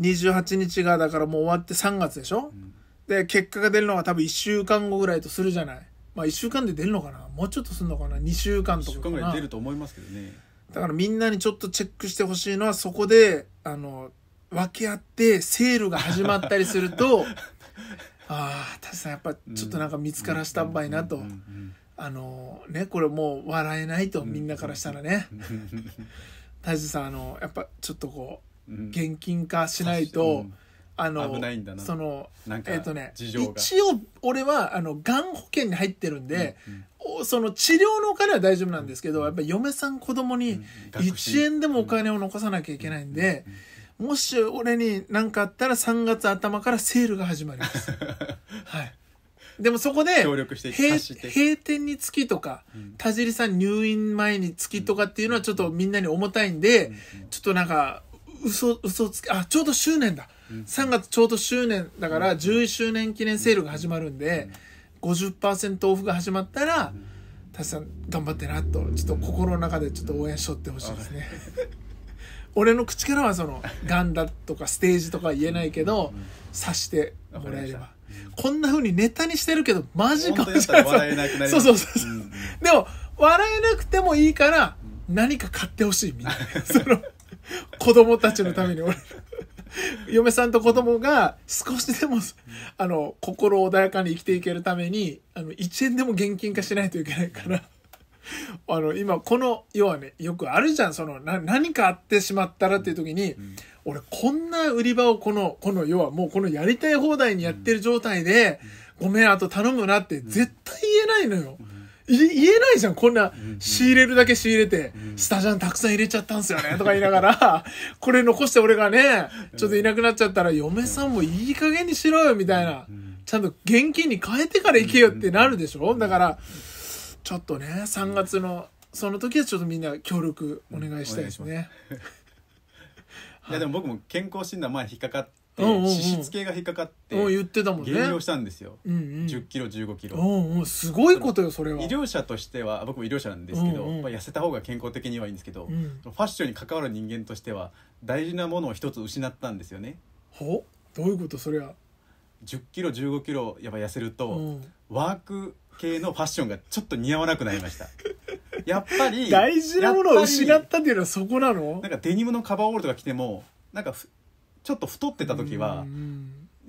28日がだからもう終わって3月でしょ、うん、で、結果が出るのが多分1週間後ぐらいとするじゃない。まあ1週間で出るのかなもうちょっとするのかな ?2 週間とかかな。1週間ぐらい出ると思いますけどね。だからみんなにちょっとチェックしてほしいのはそこで、あの、分け合ってセールが始まったりすると、ああ、しさんやっぱちょっとなんか見つからしたっぱいなと。あのね、これもう笑えないと、みんなからしたらね。大地さんあのやっぱちょっとこう、うん、現金化しないと、うん、あの危ないんだなそのえっ、とね一応俺はあのがん保険に入ってるんで、うんうん、その治療のお金は大丈夫なんですけど、うんやっぱ嫁さん子供に1円でもお金を残さなきゃいけないんで、もし俺に何かあったら3月頭からセールが始まります。はいでもそこで、協力して閉閉店につきとか、うん、田尻さん入院前につきとかっていうのはちょっとみんなに重たいんで、うんうん、ちょっとなんか、嘘、嘘つき、あ、ちょうど周年だ。うん、3月ちょうど周年だから、11周年記念セールが始まるんで、うん、50%オフが始まったら、田尻さん頑張ってなと、ちょっと心の中でちょっと応援しとってほしいですね。俺の口からはその、ガンだとかステージとか言えないけど、察してもらえれば。こんな風にネタにしてるけど、マジかもしれない。笑えなくなそうそうそうそう、うんでも、笑えなくてもいいから、何か買ってほしい、みたいな。その、子供たちのために俺。嫁さんと子供が少しでも、あの、心穏やかに生きていけるために、あの、1円でも現金化しないといけないから、あの、今、この、要はね、よくあるじゃん、その、な、何かあってしまったらっていう時に、うん俺こんな売り場をこの、この要はもうこのやりたい放題にやってる状態で、ごめん、あと頼むなって絶対言えないのよ。言えないじゃん、こんな、仕入れるだけ仕入れて、スタジャンたくさん入れちゃったんすよね、とか言いながら、これ残して俺がね、ちょっといなくなっちゃったら、嫁さんもいい加減にしろよ、みたいな。ちゃんと現金に変えてから行けよってなるでしょだから、ちょっとね、3月の、その時はちょっとみんな協力お願いしたいですね。ういやでも僕も健康診断前引っかかって脂質系が引っかかって言ってたもん減量したんですよ1 0キロ1 5キロすごいことよそれは医療者としては僕も医療者なんですけど痩せた方が健康的にはいいんですけどファッションに関わる人間としては大事なものを一つ失ったんですよねほどういうことそれは1 0キロ1 5キロやっぱ痩せるとワーク系のファッションがちょっと似合わなくなりましたやっぱり 大事なものを失ったっていうのはそこなのなんかデニムのカバーオールとか着てもなんかちょっと太ってた時は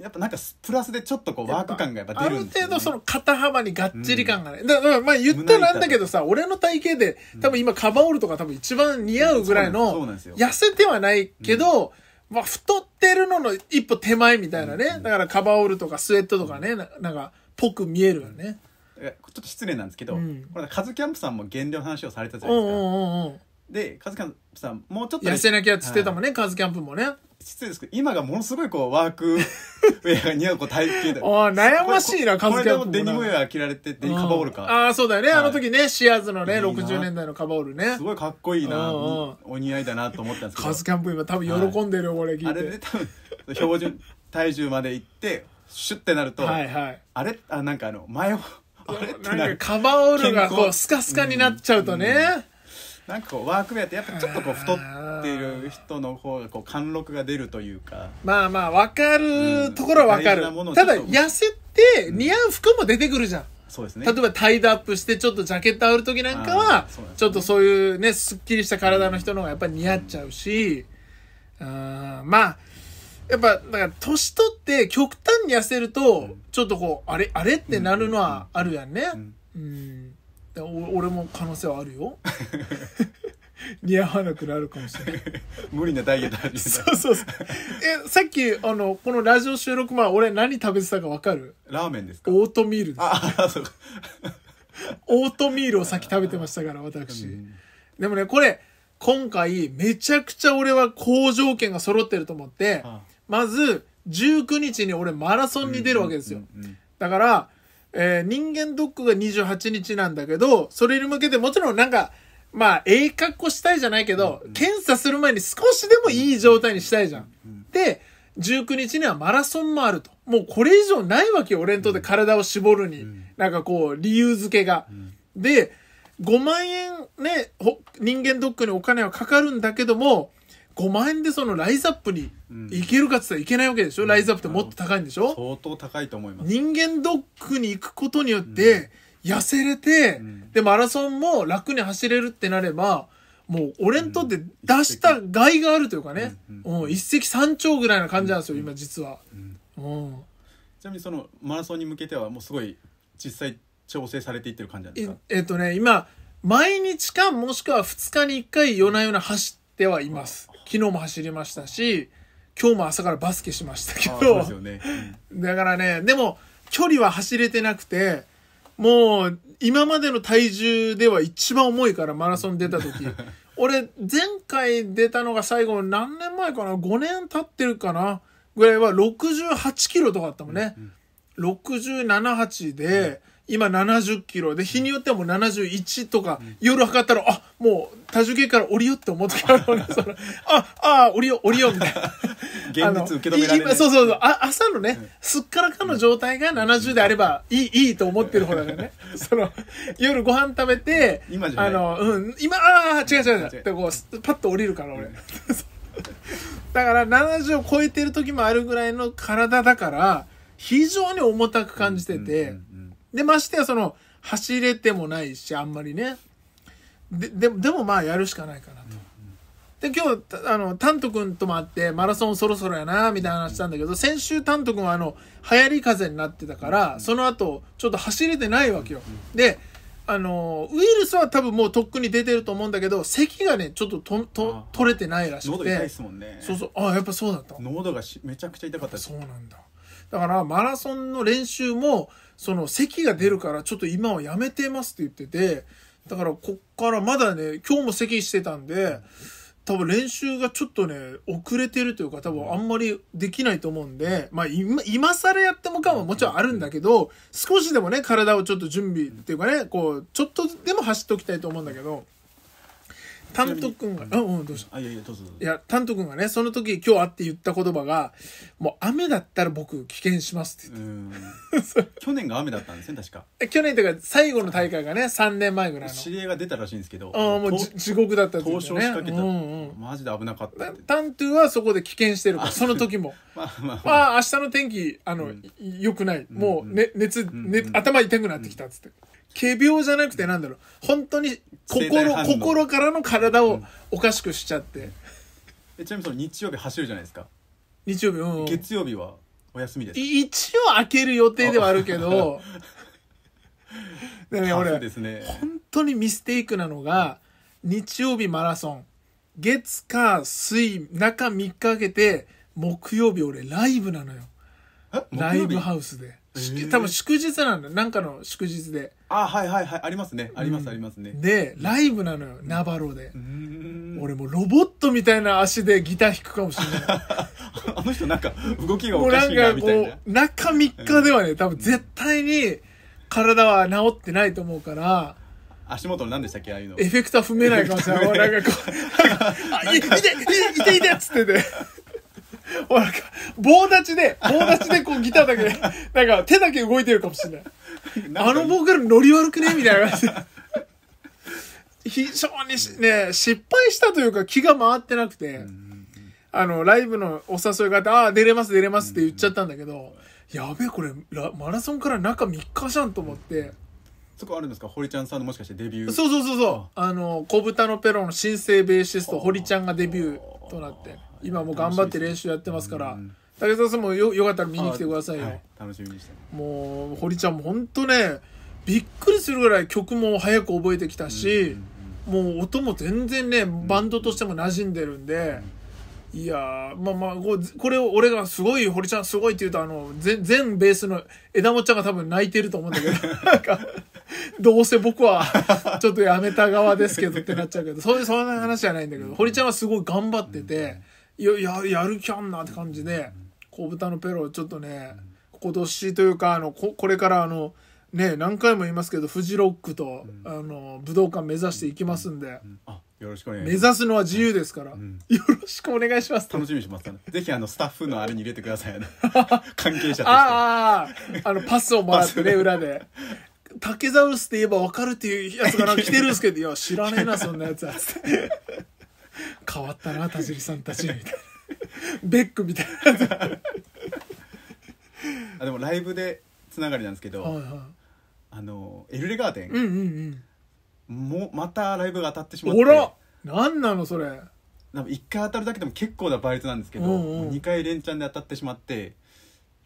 やっぱなんかプラスでちょっとこうワーク感がやっぱ出るんですよ、ね、ある程度その肩幅にがっちり感がね、うん、だからまあ言ったらなんだけどさ俺の体型で多分今カバーオールとか多分一番似合うぐらいの、痩せてはないけど、まあ、太ってるのの一歩手前みたいなね、だからカバーオールとかスウェットとかねなんかぽく見えるよね、うんちょっと失礼なんですけど、うん、これカズキャンプさんも減量の話をされたじゃないですか。おうおうおうでカズキャンプさんもうちょっと、ね、痩せなきゃっつってたもんね、はい、カズキャンプもね。失礼ですけど今がものすごいこうワークウェアが似合うこう体型で 悩ましいなカズキャンプもこれでもデニムウェア着られてデニカバオルかああそうだよね、はい、あの時ねシアーズのねいい60年代のカバオルねすごいかっこいいなお似合いだなと思ったんですけどカズキャンプ今多分喜んでるよ、はい、俺聞いてあれで多分標準体重までいってシュッてなると、はいはい、あれあなんかあの前をなんかカバオールがこうスカスカになっちゃうとね、うんうんなんかこうワークウェアってやっぱちょっとこう太ってる人の方がこう貫禄が出るというかまあまあ分かるところは分かる、うん、ただ痩せて似合う服も出てくるじゃん、うん、そうですね、例えばタイドアップしてちょっとジャケットある時なんかは、ちょっとそういうねすっきりした体の人の方がやっぱり似合っちゃうし、うん、まあやっぱ、だから年取って極端に痩せると、ちょっとこう、あれ、あれってなるのはあるやんね。うん。俺も可能性はあるよ。似合わなくなるかもしれない 無理なダイエット始め そうそうそうえさっきあのこのラジオ収録前俺何食べてたか分かるラーメンですかオートミールああそうかオートミールをさっき食べてましたから私、でもねこれ今回めちゃくちゃ俺は好条件が揃ってると思って、はあまず、19日に俺マラソンに出るわけですよ。だから、えー、人間ドックが28日なんだけど、それに向けてもちろんなんか、まあ、ええ格好したいじゃないけど、うんうん、検査する前に少しでもいい状態にしたいじゃん。うんうん、で、19日にはマラソンもあると。もうこれ以上ないわけよ、俺にとって体を絞るに。うん、なんかこう、理由付けが。うん、で、5万円ね、人間ドックにお金はかかるんだけども、5万円でそのライズアップにいけるかっつったらいけないわけでしょ、うん、ライズアップってもっと高いんでしょ相当高いと思います。人間ドックに行くことによって、痩せれて、うん、で、マラソンも楽に走れるってなれば、もう俺にとって出した害があるというかね、うん、う一石三鳥ぐらいな感じなんですよ、今実は、うんちなみにそのマラソンに向けてはもうすごい実際調整されていってる感じなんですかえっとね、今、毎日かもしくは2日に1回夜な夜な走ってはいます。昨日も走りましたし、今日も朝からバスケしましたけど、ねうん、だからね、でも距離は走れてなくて、もう今までの体重では一番重いからマラソン出た時。俺、前回出たのが最後何年前かな ?5 年経ってるかなぐらいは68キロとかあったもんね。うんうん、67、8で、うん今70キロで、日によっても71とか、夜測ったら、あ、もう、多重計から降りよって思ってある あ、あ、降りよ、降りよ、みたいな。現実受け止められない。そうそうそう。あ朝のね、うん、すっからかの状態が70であれば、いい、いいと思ってる方だよらね。その、夜ご飯食べて、今じゃあの、うん、今、ああ、違う違う違う。ってこう、パッと降りるから、俺。だから、70を超えてる時もあるぐらいの体だから、非常に重たく感じてて、うんうんで、ましてやその、走れてもないし、あんまりね。で、ででもまあやるしかないかなと。で、今日、あの、タント君とも会って、マラソンそろそろやな、みたいな話したんだけど、先週タント君はあの、流行り風になってたから、その後、ちょっと走れてないわけよ。で、あの、ウイルスは多分もうとっくに出てると思うんだけど、咳がね、ちょっととと取れてないらしくて。喉痛いですもんね。そうそう。あ、やっぱそうだった。喉がしめちゃくちゃ痛かったそうなんだ。だからマラソンの練習も、その席が出るからちょっと今はやめてますって言ってて、だからこっからまだね、今日も席してたんで、多分練習がちょっとね、遅れてるというか多分あんまりできないと思うんで、まあ今、今更やってもかももちろんあるんだけど、少しでもね、体をちょっと準備っていうかね、こう、ちょっとでも走っておきたいと思うんだけど、担当君が、うん、うん、どうしたあ、いやいや、どうぞ。いや、担当君がね、その時今日会って言った言葉が、もう雨だったら僕棄権しますって言って。去年が雨だったんですね、確か。去年というか、最後の大会がね、3年前ぐらいの。知り合いが出たらしいんですけど。ああ、もう地獄だったって、ね。東仕掛けた。うんうん、マジで危なかったっ。担当はそこで棄権してるから、その時も。ま あまあ、まあ、明日の天気、あの、良、うん、くない。もう、ね、熱、ね、頭痛くなってきたっつって。うんうん仮病じゃなくてなんだろう本当に心心からの体をおかしくしちゃって、うん、ちなみにその日曜日走るじゃないですか日曜日、うん、月曜日はお休みです一応開ける予定ではあるけどでね俺ですね本当にミステイクなのが日曜日マラソン月火水中3日かけて木曜日俺ライブなのよライブハウスで多分祝日なんだ。なんかの祝日で。あ、はいはいはい。ありますね。ありますありますね。で、ライブなのよ。ナバロで。俺もうロボットみたいな足でギター弾くかもしれない。あの人なんか動きがおかしいみたいな。もうなんかこう、中3日ではね、多分絶対に体は治ってないと思うから、足元の何でしたっけああいうの。エフェクター踏めないかもしれない。なんかこう、いて、いて、いて、いてつってて。ほら、棒立ちで、棒立ちでこうギターだけで、なんか手だけ動いてるかもしれない。あのボーカルノリ悪くねみたいな感じで。非常にね、失敗したというか気が回ってなくて、あの、ライブのお誘いがあって、ああ、出れます、出れますって言っちゃったんだけど、やべえ、これ、マラソンから中3日じゃんと思って。そこあるんですか堀ちゃんさんのもしかしてデビューそうそうそうそう。あの、小豚のペロの新生ベーシスト、堀ちゃんがデビューとなって。今も頑張って練習やってますから。武田さんもよよかったら見に来てくださいよ、はい、楽しみにしてもう堀ちゃんも本当ねびっくりするぐらい曲も早く覚えてきたし、うんうんうん、もう音も全然ねバンドとしても馴染んでるんで、うん、いやまあまあこれを俺がすごい堀ちゃんすごいって言うとあの全ベースの枝もちゃんが多分泣いてると思うんだけど どうせ僕はちょっとやめた側ですけどってなっちゃうけどそういうそんな話じゃないんだけど堀ちゃんはすごい頑張ってて。うんやややる気あんなって感じで小豚のペロちょっとね今年というかあのここれからあのね何回も言いますけどフジロックと、あの武道館目指していきますんで。よろしくお願いします目指すのは自由ですから、うん、よろしくお願いします楽しみにしますから、ぜひあのスタッフのあれに入れてください 関係者としてあああのパスをもらってね裏で竹ザウスって言えば分かるっていうやつが来てるんですけどいや知らねえなそんなやつは変わったな田尻さんたちみたいなベックみたいなあでもライブでつながりなんですけど、はいはい、あのエルレガーデン、うんうんうん、もまたライブが当たってしまっておら何なのそれなんか1回当たるだけでも結構な倍率なんですけど、うんうん、2回連チャンで当たってしまって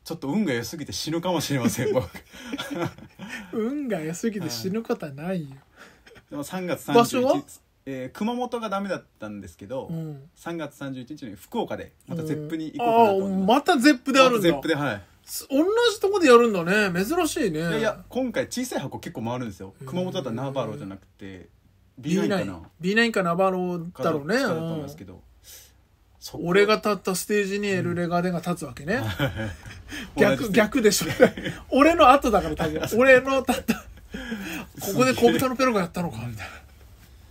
ちょっと運が良すぎて死ぬかもしれません 運が良すぎて死ぬことはないよ、でも3月31日場所はえー、熊本がダメだったんですけど、うん、3月31日に福岡でまた絶ップに行こうかなと思います、あまた絶ップであるんだゼプではい同じとこでやるんだね珍しいねいやいや今回小さい箱結構回るんですよ熊本だったらナーバローじゃなくて B9 かな B9 かナバローだろうねだと思いますけど、俺が立ったステージにエルレガーデンが立つわけね、うん、逆逆でしょ俺の後だから多分 俺の立ったここで小豚のペロがやったのかみたいな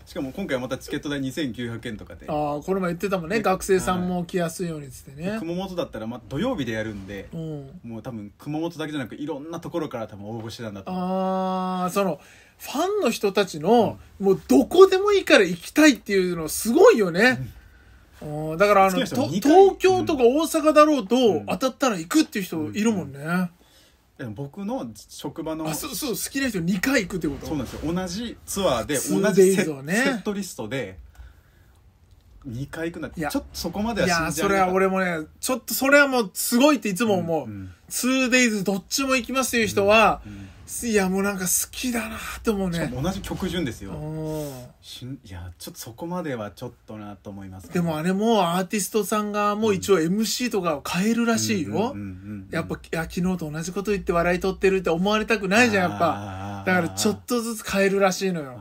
しかも今回またチケット代2900円とかでああこれも言ってたもんね学生さんも来やすいようにっつってね熊本だったらまあ土曜日でやるんで、うん、もう多分熊本だけじゃなくいろんなところから多分応募してたんだと思うああそのファンの人たちの、うん、もうどこでもいいから行きたいっていうのすごいよね、うん、だからあの東京とか大阪だろうと、当たったら行くっていう人いるもんね、僕の職場のあそうそう好きな人2回行くってことそうなんですよ同じツアーで同じセ,、ね、セットリストで2回行くなってちょっとそこまではいやそれは俺もねちょっとそれはもうすごいっていつも思う、2days どっちも行きますという人は、うんうんいやもうなんか好きだなと思うね同じ曲順ですよいやちょっとそこまではちょっとなと思います、ね、でもあれもアーティストさんがもう一応 MC とかを変えるらしいよやっぱいや昨日と同じこと言って笑い取ってるって思われたくないじゃんやっぱだからちょっとずつ変えるらしいのよ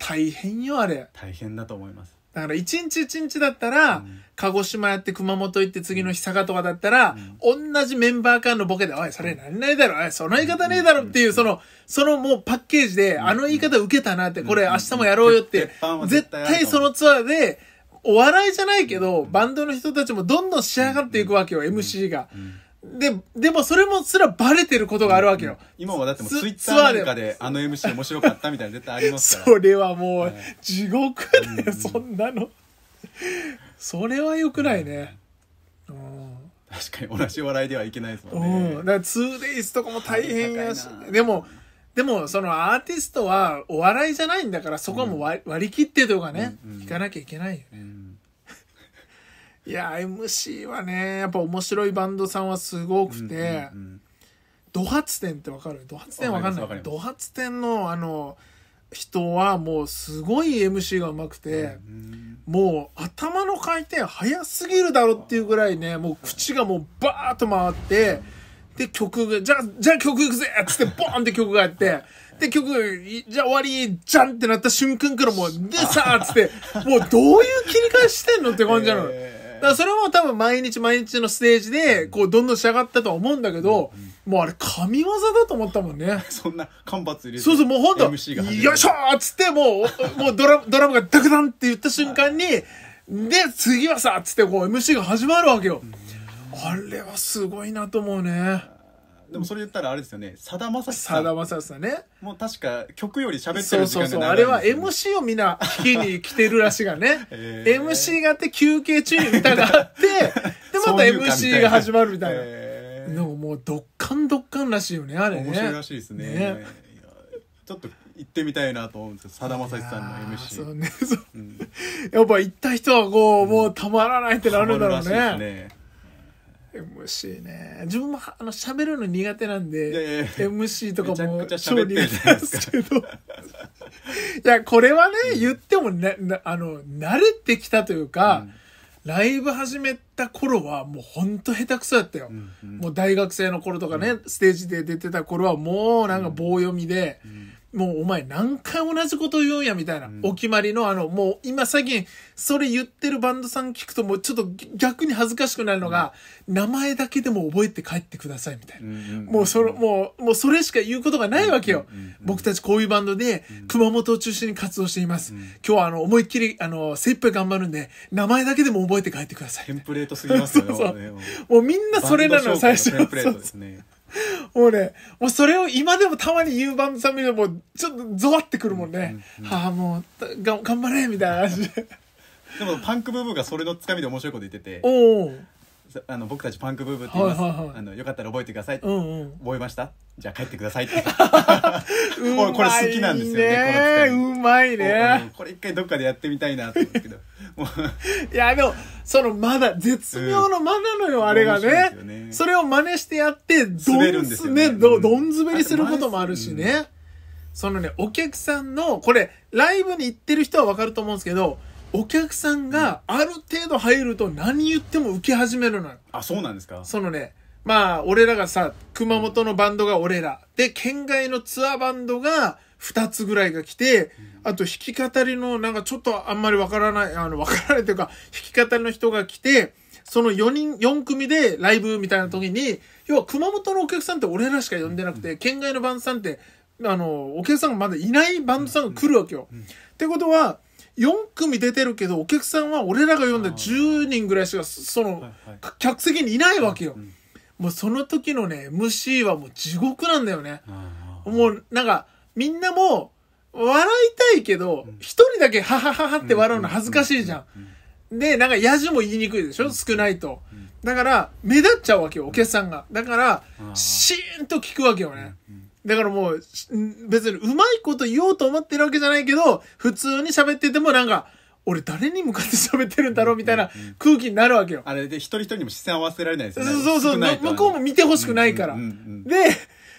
大変よあれ大変だと思いますだから一日一日だったら、うん、鹿児島やって熊本行って次の日佐賀とかだったら、同じメンバー間のボケで、おい、それなないだろ、おい、その言い方ねえだろっていう、その、そのもうパッケージで、あの言い方受けたなって、これ明日もやろうよって、絶対そのツアーで、お笑いじゃないけど、バンドの人たちもどんどん仕上がっていくわけよ、MC が。で、でもそれもすらバレてることがあるわけよ。今はだってもうツイッターなんかであの MC 面白かったみたいな絶対ありますから。それはもう地獄だよ、そんなの。それはよくないね。うん。確かに同じ笑いではいけないですもんね。うん。だから 2days とかも大変やし、でも、でも、そのアーティストはお笑いじゃないんだから、そこはもう割,、り切ってとかね、うんうん、聞かなきゃいけないよね。うん、いや、MC はね、やっぱ面白いバンドさんはすごくて、うんうんうん、ド発展ってわかるド発展わかんない。ド発展の、あの、人はもうすごい MC がうまくて、もう頭の回転早すぎるだろっていうぐらいね、もう口がもうバーッと回って、で曲が、じゃあ、じゃあ曲いくぜっつってボーンって曲がやって、で曲、じゃあ終わり、じゃんってなった瞬間からもう、でさーっつって、もうどういう切り返ししてんのって感じなの。えーからそれも多分毎日毎日のステージで、こう、どんどん仕上がったとは思うんだけど、もうあれ、神業だと思ったもんね。そんな間髪入れて。そうそう、もうほんと、よいしょーっつって、もう、もうドラドラムがダクダンって言った瞬間に、で、次はさ、つってこう、MC が始まるわけよ。あれはすごいなと思うね。でもそれ言ったらあれですよねさだまさしささだまさしさんね。もう確か曲より喋ってる時そう間が長いそう。あれは MC をみんな聞きに来てるらしいがね。えー MC があって休憩中に歌があって、で、また MC が始まるみたいな。えでももう、どっかんどっかんらしいよね、あれね。面白いらしいですねねちょっと行ってみたいなと思うんですけどさだまさしさんのー MC そうね。そううんやっぱ行った人はこう、もうたまらないってなるんだろうね。ね MC ね自分もあの喋るの苦手なんでいやいやいや MC とかもめちゃないですけどいやこれはね、うん、言ってもねあの慣れてきたというか、うん、ライブ始めた頃はもうほんと下手くそだったよ、うんうん、もう大学生の頃とかね、うん、ステージで出てた頃はもうなんか棒読みで、もうお前何回同じこと言うんやみたいな、うん、お決まりのあの、もう今最近、それ言ってるバンドさん聞くともうちょっと逆に恥ずかしくなるのが、うん、名前だけでも覚えて帰ってくださいみたいな。うん、もうそれ、もう、もうそれしか言うことがないわけよ。僕たちこういうバンドで、熊本を中心に活動しています。今日はあの、思いっきり、あの、精一杯頑張るんで、名前だけでも覚えて帰ってください。テンプレートすぎますよ そうそう。もうみんなそれなの、最初。テンプレートですね。もうね、もうそれを今でもたまに言う番組でもちょっとゾワってくるもんね。うんうんうん、あ、もうが、頑張れみたいな感じで。でもパンクブーブーがそれのつかみで面白いこと言ってて。おあの僕たちパンクブーブーって言います、はいはいはい、あのよかったら覚えてください、うんうん、覚えましたじゃあ帰ってくださいって これ好きなんですよねうまいね、うん、これ一回どっかでやってみたいなと思うけどいや、でも、そのまだ、絶妙のまだのよ、あれがね、ね、それを真似してやって、どん詰めすね、ど、どん滑りすることもあるしね。そのね、お客さんの、これ、ライブに行ってる人はわかると思うんですけど、お客さんがある程度入ると何言っても受け始めるのよ。あ、そうなんですかそのね、まあ、俺らがさ、熊本のバンドが俺ら。で、県外のツアーバンドが、二つぐらいが来て、あと弾き語りのなんかちょっとあんまりわからない、あの、わからないというか、弾き語りの人が来て、その四人、四組でライブみたいな時に、要は熊本のお客さんって俺らしか呼んでなくて、県外のバンドさんって、あの、お客さんがまだいないバンドさんが来るわけよ。ってことは、4組出てるけど、お客さんは俺らが呼んだ10人ぐらいしか、その、客席にいないわけよ。もうその時のね、MC はもう地獄なんだよね。もうなんか、みんなも、笑いたいけど、一、人だけははははって笑うの恥ずかしいじゃん。で、なんか、やじも言いにくいでしょ少ないと。だから、目立っちゃうわけよ、お客さんが。だから、シーンと聞くわけよね。だからもう、別にうまいこと言おうと思ってるわけじゃないけど、普通に喋っててもなんか、俺誰に向かって喋ってるんだろうみたいな空気になるわけよ。あれで一人一人にも視線合わせられないですよね。そうそう、向こうも見てほしくないから。で、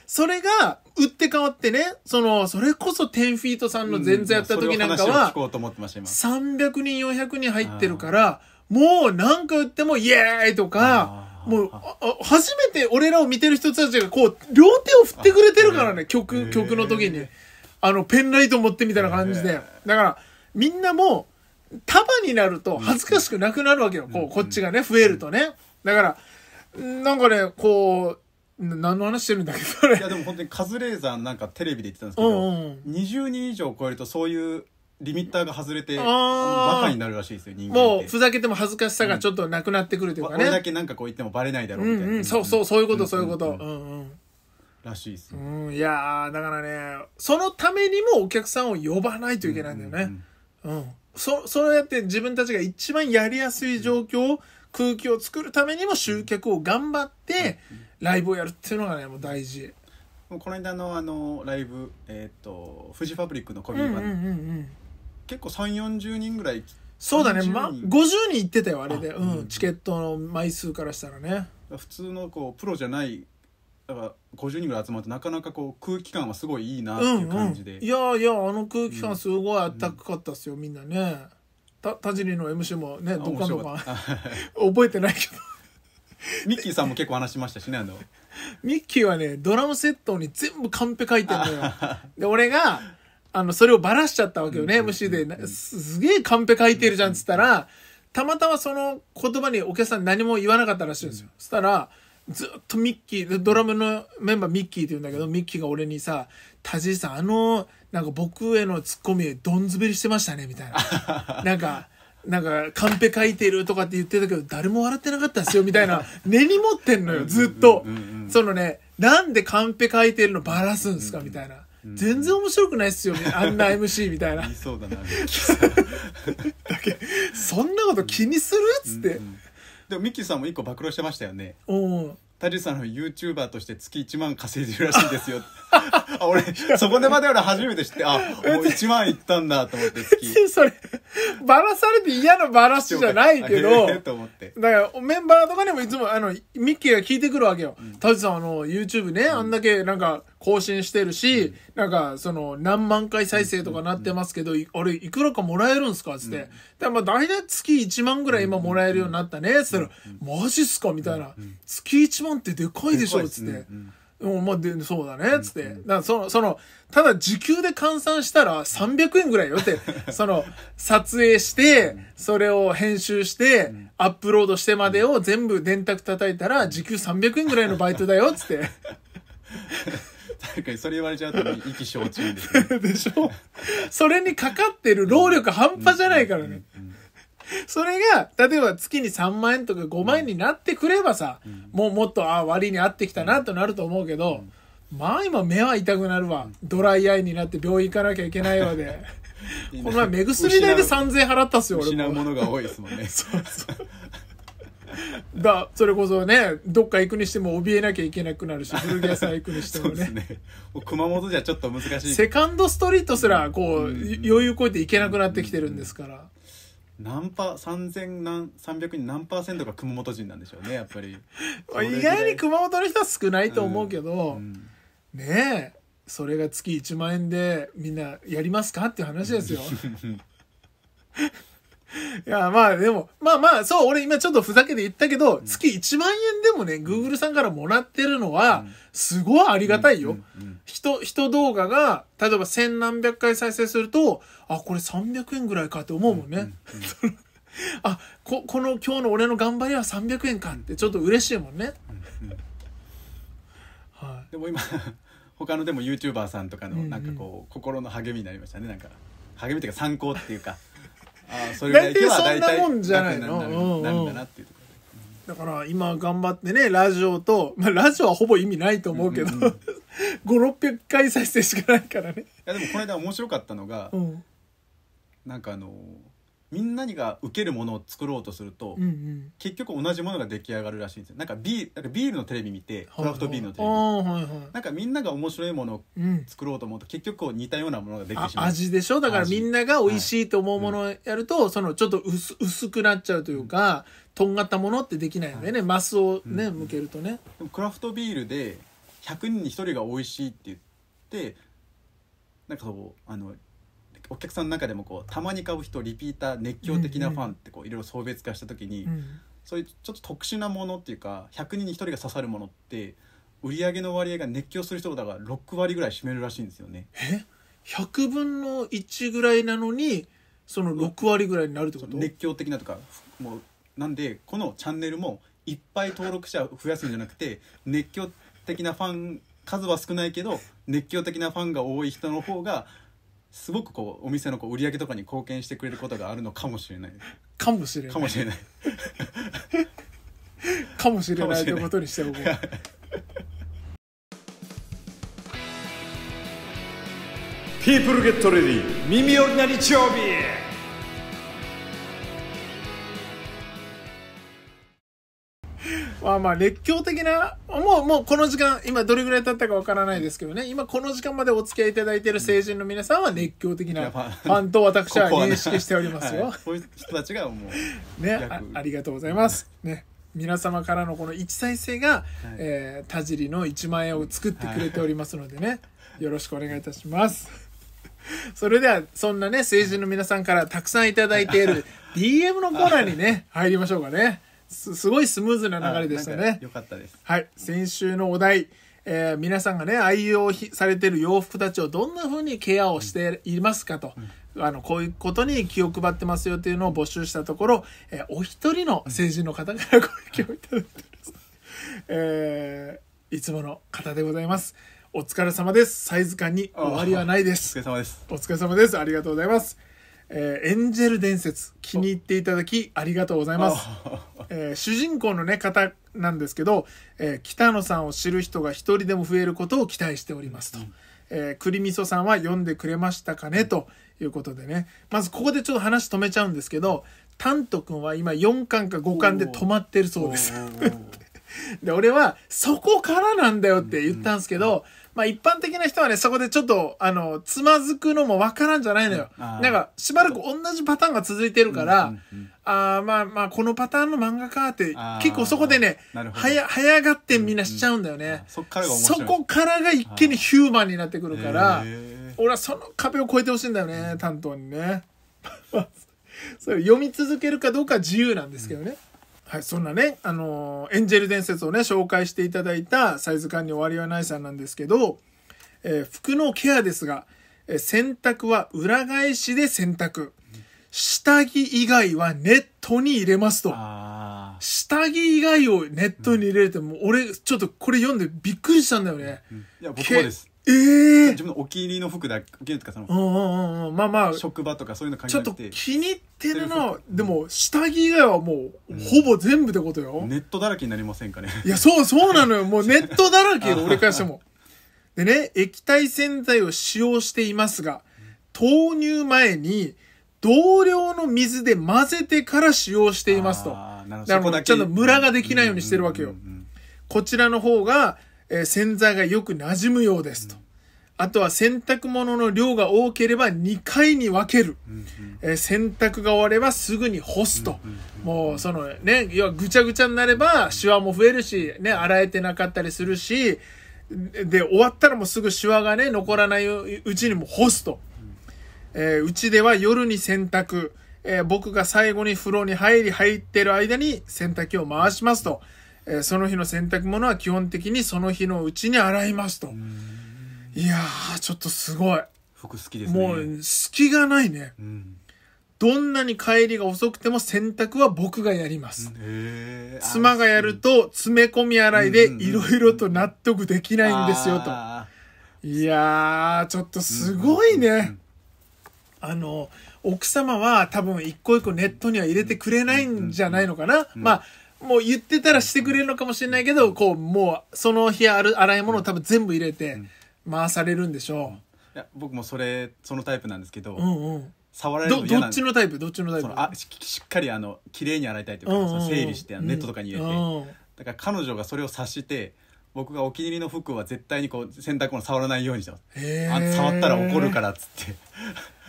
それが、売って変わってね、その、それこそ10フィートさんの前座やった時なんかは、300人、400人入ってるから、もうなんか売ってもイエーイとか、もう、初めて俺らを見てる人たちがこう、両手を振ってくれてるからね、曲、曲の時に。あの、ペンライト持ってみたいな感じで。だから、みんなも、束になると恥ずかしくなくなるわけよ。こう、こっちがね、増えるとね。だから、なんかね、こう、何の話してるんだっけそれいやでも本当にカズレーザーなんかテレビで言ってたんですけど、うんうん、20人以上超えるとそういうリミッターが外れてバカになるらしいですよ人間もうふざけても恥ずかしさがちょっとなくなってくるというかね、うん、だけなんかこう言ってもバレないだろうみたいな、うんうん、そうそうそういうことそういうこと、うんうん、らしいですね、うん、いやだからねそのためにもお客さんを呼ばないといけないんだよねうん、うんうん、そそうやって自分たちが一番やりやすい状況、空気を作るためにも集客を頑張って、うんライブをやるっていうのがねもう大事もうこの間のあのライブえっ、ー、とフジファブリックのコミュニティ結構3 4 0人ぐらいそうだね、ま、50人いってたよあれで、うん、チケットの枚数からしたらね普通のこうプロじゃないだから50人ぐらい集まるとなかなかこう空気感はすごいいいなっていう感じで、うんうん、いやいやあの空気感すごいあったかかったっすよ、みんなねた田尻の MC もねどかどか覚えてないけどミッキーさんも結構話しましたしねあのミッキーはね、ドラムセットに全部カンペ書いてんのよ。で、俺が、あの、それをバラしちゃったわけよね、MC で。すすげえカンペ書いてるじゃんっつったら、たまたまその言葉にお客さん何も言わなかったらしいんですよ。そしたら、ずっとミッキー、ドラムのメンバーミッキーって言うんだけど、ミッキーが俺にさ、田尻さん、あの、なんか僕へのツッコミ、どんずべりしてましたね、みたいな。なんか、なんか、カンペ書いてるとかって言ってたけど、誰も笑ってなかったですよ、みたいな、根に持ってんのよ、ずっと。そのね、なんでカンペ書いてるのばらすんですか、みたいな。全然面白くないっすよ、あんな MC みたいな。そうだな、だけそんなこと気にするっつって。でも、ミッキーさんも一個暴露してましたよね。うん。タジさんの YouTuber として月1万稼いでるらしいですよ。俺、そこでまで俺初めて知って、あ、もう1万いったんだと思って好き。それ、ばらされて嫌なばらしじゃないけど、だからメンバーとかにもいつも、あの、ミッキーが聞いてくるわけよ。たう、さん、あの、YouTube ね、あんだけなんか更新してるし、なんかその、何万回再生とかなってますけど、あれ、いくらかもらえるんすかつって。だん、まあ大体月1万ぐらい今もらえるようになったね。つったら、マジっすかみたいな。月1万ってでかいでしょつって。もう、まあ、で、そうだね、つって。だからその、その、ただ時給で換算したら300円ぐらいよって、その、撮影して、それを編集して、アップロードしてまでを全部電卓叩いたら、時給300円ぐらいのバイトだよ、つって。確かにそれ言われちゃうと意気消沈で でしょそれにかかってる労力半端じゃないからね。それが、例えば月に3万円とか5万円になってくればさ、うん、もうもっと、ああ、割に合ってきたなとなると思うけど、うん、まあ今目は痛くなるわ。ドライアイになって病院行かなきゃいけないわで。この前目薬代で3000払ったっすよ、俺も。失うものが多いですもんね。そうそう。だそれこそねどっか行くにしても怯えなきゃいけなくなるし古着屋さん行くにしてもねね熊本じゃちょっと難しいセカンドストリートすらこう、うん、余裕こいて行けなくなってきてるんですから、何パ3000何300人何パーセントが熊本人なんでしょうね やっぱり意外に熊本の人は少ないと思うけど、うん、ねえそれが月1万円でみんなやりますかっていう話ですよ。いや、まあでも、まあまあ、そう、俺今ちょっとふざけて言ったけど、月1万円でもね、Google さんからもらってるのは、すごいありがたいよ。人、人動画が、例えば千何百回再生すると、あ、これ300円ぐらいかって思うもんね。あ、こ、この今日の俺の頑張りは300円かってちょっと嬉しいもんね。はい。でも今、他のでも YouTuber さんとかの、なんかこう、心の励みになりましたね、なんか。励みというか参考っていうか。あそれぐらい今日はそんなもんじゃないのだから今頑張ってね、ラジオと、まあラジオはほぼ意味ないと思うけど、うんううん、5、600回再生しかないからね。いやでもこの間面白かったのが、うん、なんかあのー、みんなにが受けるものを作ろうとすると、うんうん、結局同じものが出来上がるらしいんですよなんかビーなんかビールのテレビ見てクラフトビールのテレビ、はいはい、なんかみんなが面白いものを作ろうと思うと、うん、結局こう似たようなものが出来てしまう味でしょだからみんなが美味しいと思うものをやると、はいそのちょっと薄薄くなっちゃうというか、とんがったものってできないのでね、マスをね、向けるとねクラフトビールで100人に1人が美味しいって言ってなんかそうあのお客さんの中でもこうたまに買う人リピーター熱狂的なファンってこういろいろ送別化した時に、うんそういうちょっと特殊なものっていうか100人に1人が刺さるものって売り上げの割合が熱狂する人だから6割ぐらい占めるらしいんですよね。え100分の1ぐらいなのにその6割ぐらいになるってこと熱狂的なとかもうなんでこのチャンネルもいっぱい登録者を増やすんじゃなくて熱狂的なファン数は少ないけど熱狂的なファンが多い人の方がすごくこうお店のこう売り上げとかに貢献してくれることがあるのかもしれないかもしれないかもしれないかもしれないってことにしておこう People get ready 耳寄りな日曜日まあまあ熱狂的な、もうもうこの時間、今どれぐらい経ったかわからないですけどね、今この時間までお付き合いいただいている成人の皆さんは熱狂的なファンと私は認識しておりますよ。こういう人たちがもう。ねあ、ありがとうございます。ね。皆様からのこの一再生が、はい、えー、田尻の1万円を作ってくれておりますのでね、はい、よろしくお願いいたします。それでは、そんなね、成人の皆さんからたくさんいただいている DM のコーナーにね、入りましょうかね。す、すごいスムーズな流れでしたね。よかったです。はい。先週のお題、えー、皆さんがね、愛用されてる洋服たちをどんな風にケアをしていますかと、うん、あの、こういうことに気を配ってますよというのを募集したところ、えー、お一人の成人の方からご意見をいただいております。えー、いつもの方でございます。お疲れ様です。サイズ感に終わりはないです。お疲れ様です。お疲れ様です。ありがとうございます。えー、エンジェル伝説気に入っていただきありがとうございます、えー、主人公の、ね、方なんですけど、えー、北野さんを知る人が一人でも増えることを期待しておりますと、うん、え栗みそさんは読んでくれましたかねということでねまずここでちょっと話止めちゃうんですけどタント君は今4巻か5巻で止まってるそうです で俺はそこからなんだよって言ったんですけど、うんうんまあ一般的な人はね、そこでちょっと、あの、つまずくのもわからんじゃないのよ。なんか、しばらく同じパターンが続いてるから、うんうんうん、ああ、まあまあ、このパターンの漫画かって、結構そこでね、早、早がってみんなしちゃうんだよね。うんうん、そそこからが一気にヒューマンになってくるから、俺はその壁を越えてほしいんだよね、担当にね。それ読み続けるかどうかは自由なんですけどね。うんはい、そんなね、あのー、エンジェル伝説をね、紹介していただいたサイズ感に終わりはないさんなんですけど、えー、服のケアですが、えー、洗濯は裏返しで洗濯。下着以外はネットに入れますと。下着以外をネットに入れるって、もう俺、ちょっとこれ読んでびっくりしたんだよね。うん、いや、僕もです。ええ自分のお気に入りの服だお気に入りとかそのうんうんうんうん。まあまあ、職場とかそういうのちょっと気に入ってるな。でも、下着以外はもう、ほぼ全部ってことよ。ネットだらけになりませんかねいや、そう、そうなのよ。もうネットだらけよ、俺からしても。でね、液体洗剤を使用していますが、投入前に、同量の水で混ぜてから使用していますと。あなるほどだからちょっとムラができないようにしてるわけようんうんうんこちらの方が、え洗剤がよく馴染むようですと。あとは洗濯物の量が多ければ2回に分ける。え洗濯が終わればすぐに干すと。もうそのね、要はぐちゃぐちゃになればシワも増えるし、ね、洗えてなかったりするし、で、終わったらもうすぐシワがね、残らないうちにも干すと。えうちでは夜に洗濯、え僕が最後に風呂に入り入ってる間に洗濯機を回しますと。えー、その日の洗濯物は基本的にその日のうちに洗いますと。いやー、ちょっとすごい。服好きですね。もう、隙がないね。うんどんなに帰りが遅くても洗濯は僕がやります。妻がやると詰め込み洗いでいろいろと納得できないんですよと。いやー、ちょっとすごいね。あの、奥様は多分一個一個ネットには入れてくれないんじゃないのかな。まあ、もう言ってたらしてくれるのかもしれないけど、こう、もう、その日ある、洗い物を多分全部入れて、回されるんでしょう。いや、僕もそれ、そのタイプなんですけど、うんうん。触られるのどっちのタイプどっちのタイプあししっかりあの綺麗に洗いたいとうか、うんうん整理してネットとかに入れて、うんうん、だから彼女がそれを察して僕がお気に入りの服は絶対にこう洗濯物触らないようにしてます、触ったら怒るからっつって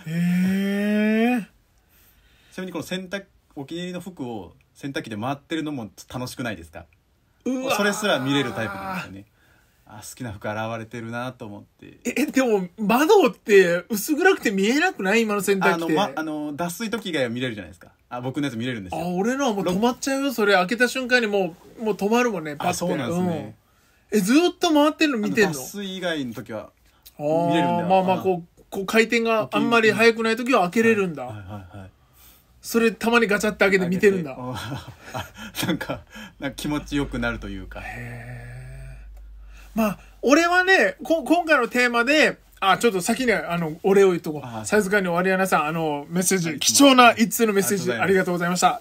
え ちなみにこの洗濯お気に入りの服を洗濯機で回ってるのも楽しくないですかそれすら見れるタイプなんですよねあ好きな服現れてるなと思ってえでも窓って薄暗くて見えなくない今の洗濯機ってあの、ま、あの脱水時以外は見れるじゃないですかあ僕のやつ見れるんですよあ俺のはもう止まっちゃうよそれ開けた瞬間にもうもう止まるもんねパッてあそうなんですね、うん、えずっと回ってるの見てんの脱水以外の時は見れるんだまあまあこうこう回転があんまり速くない時は開けれるんだ、はいはい、はいそれたまにガチャって開けて見てるんだ。なんか、なんか気持ちよくなるというか。まあ、俺はね、こ今回のテーマで、あ、ちょっと先に、あの、お礼を言っとこう。サイズ感に終わりやなさん、あの、メッセージ、貴重な一通のメッセージ、ありがとうございました。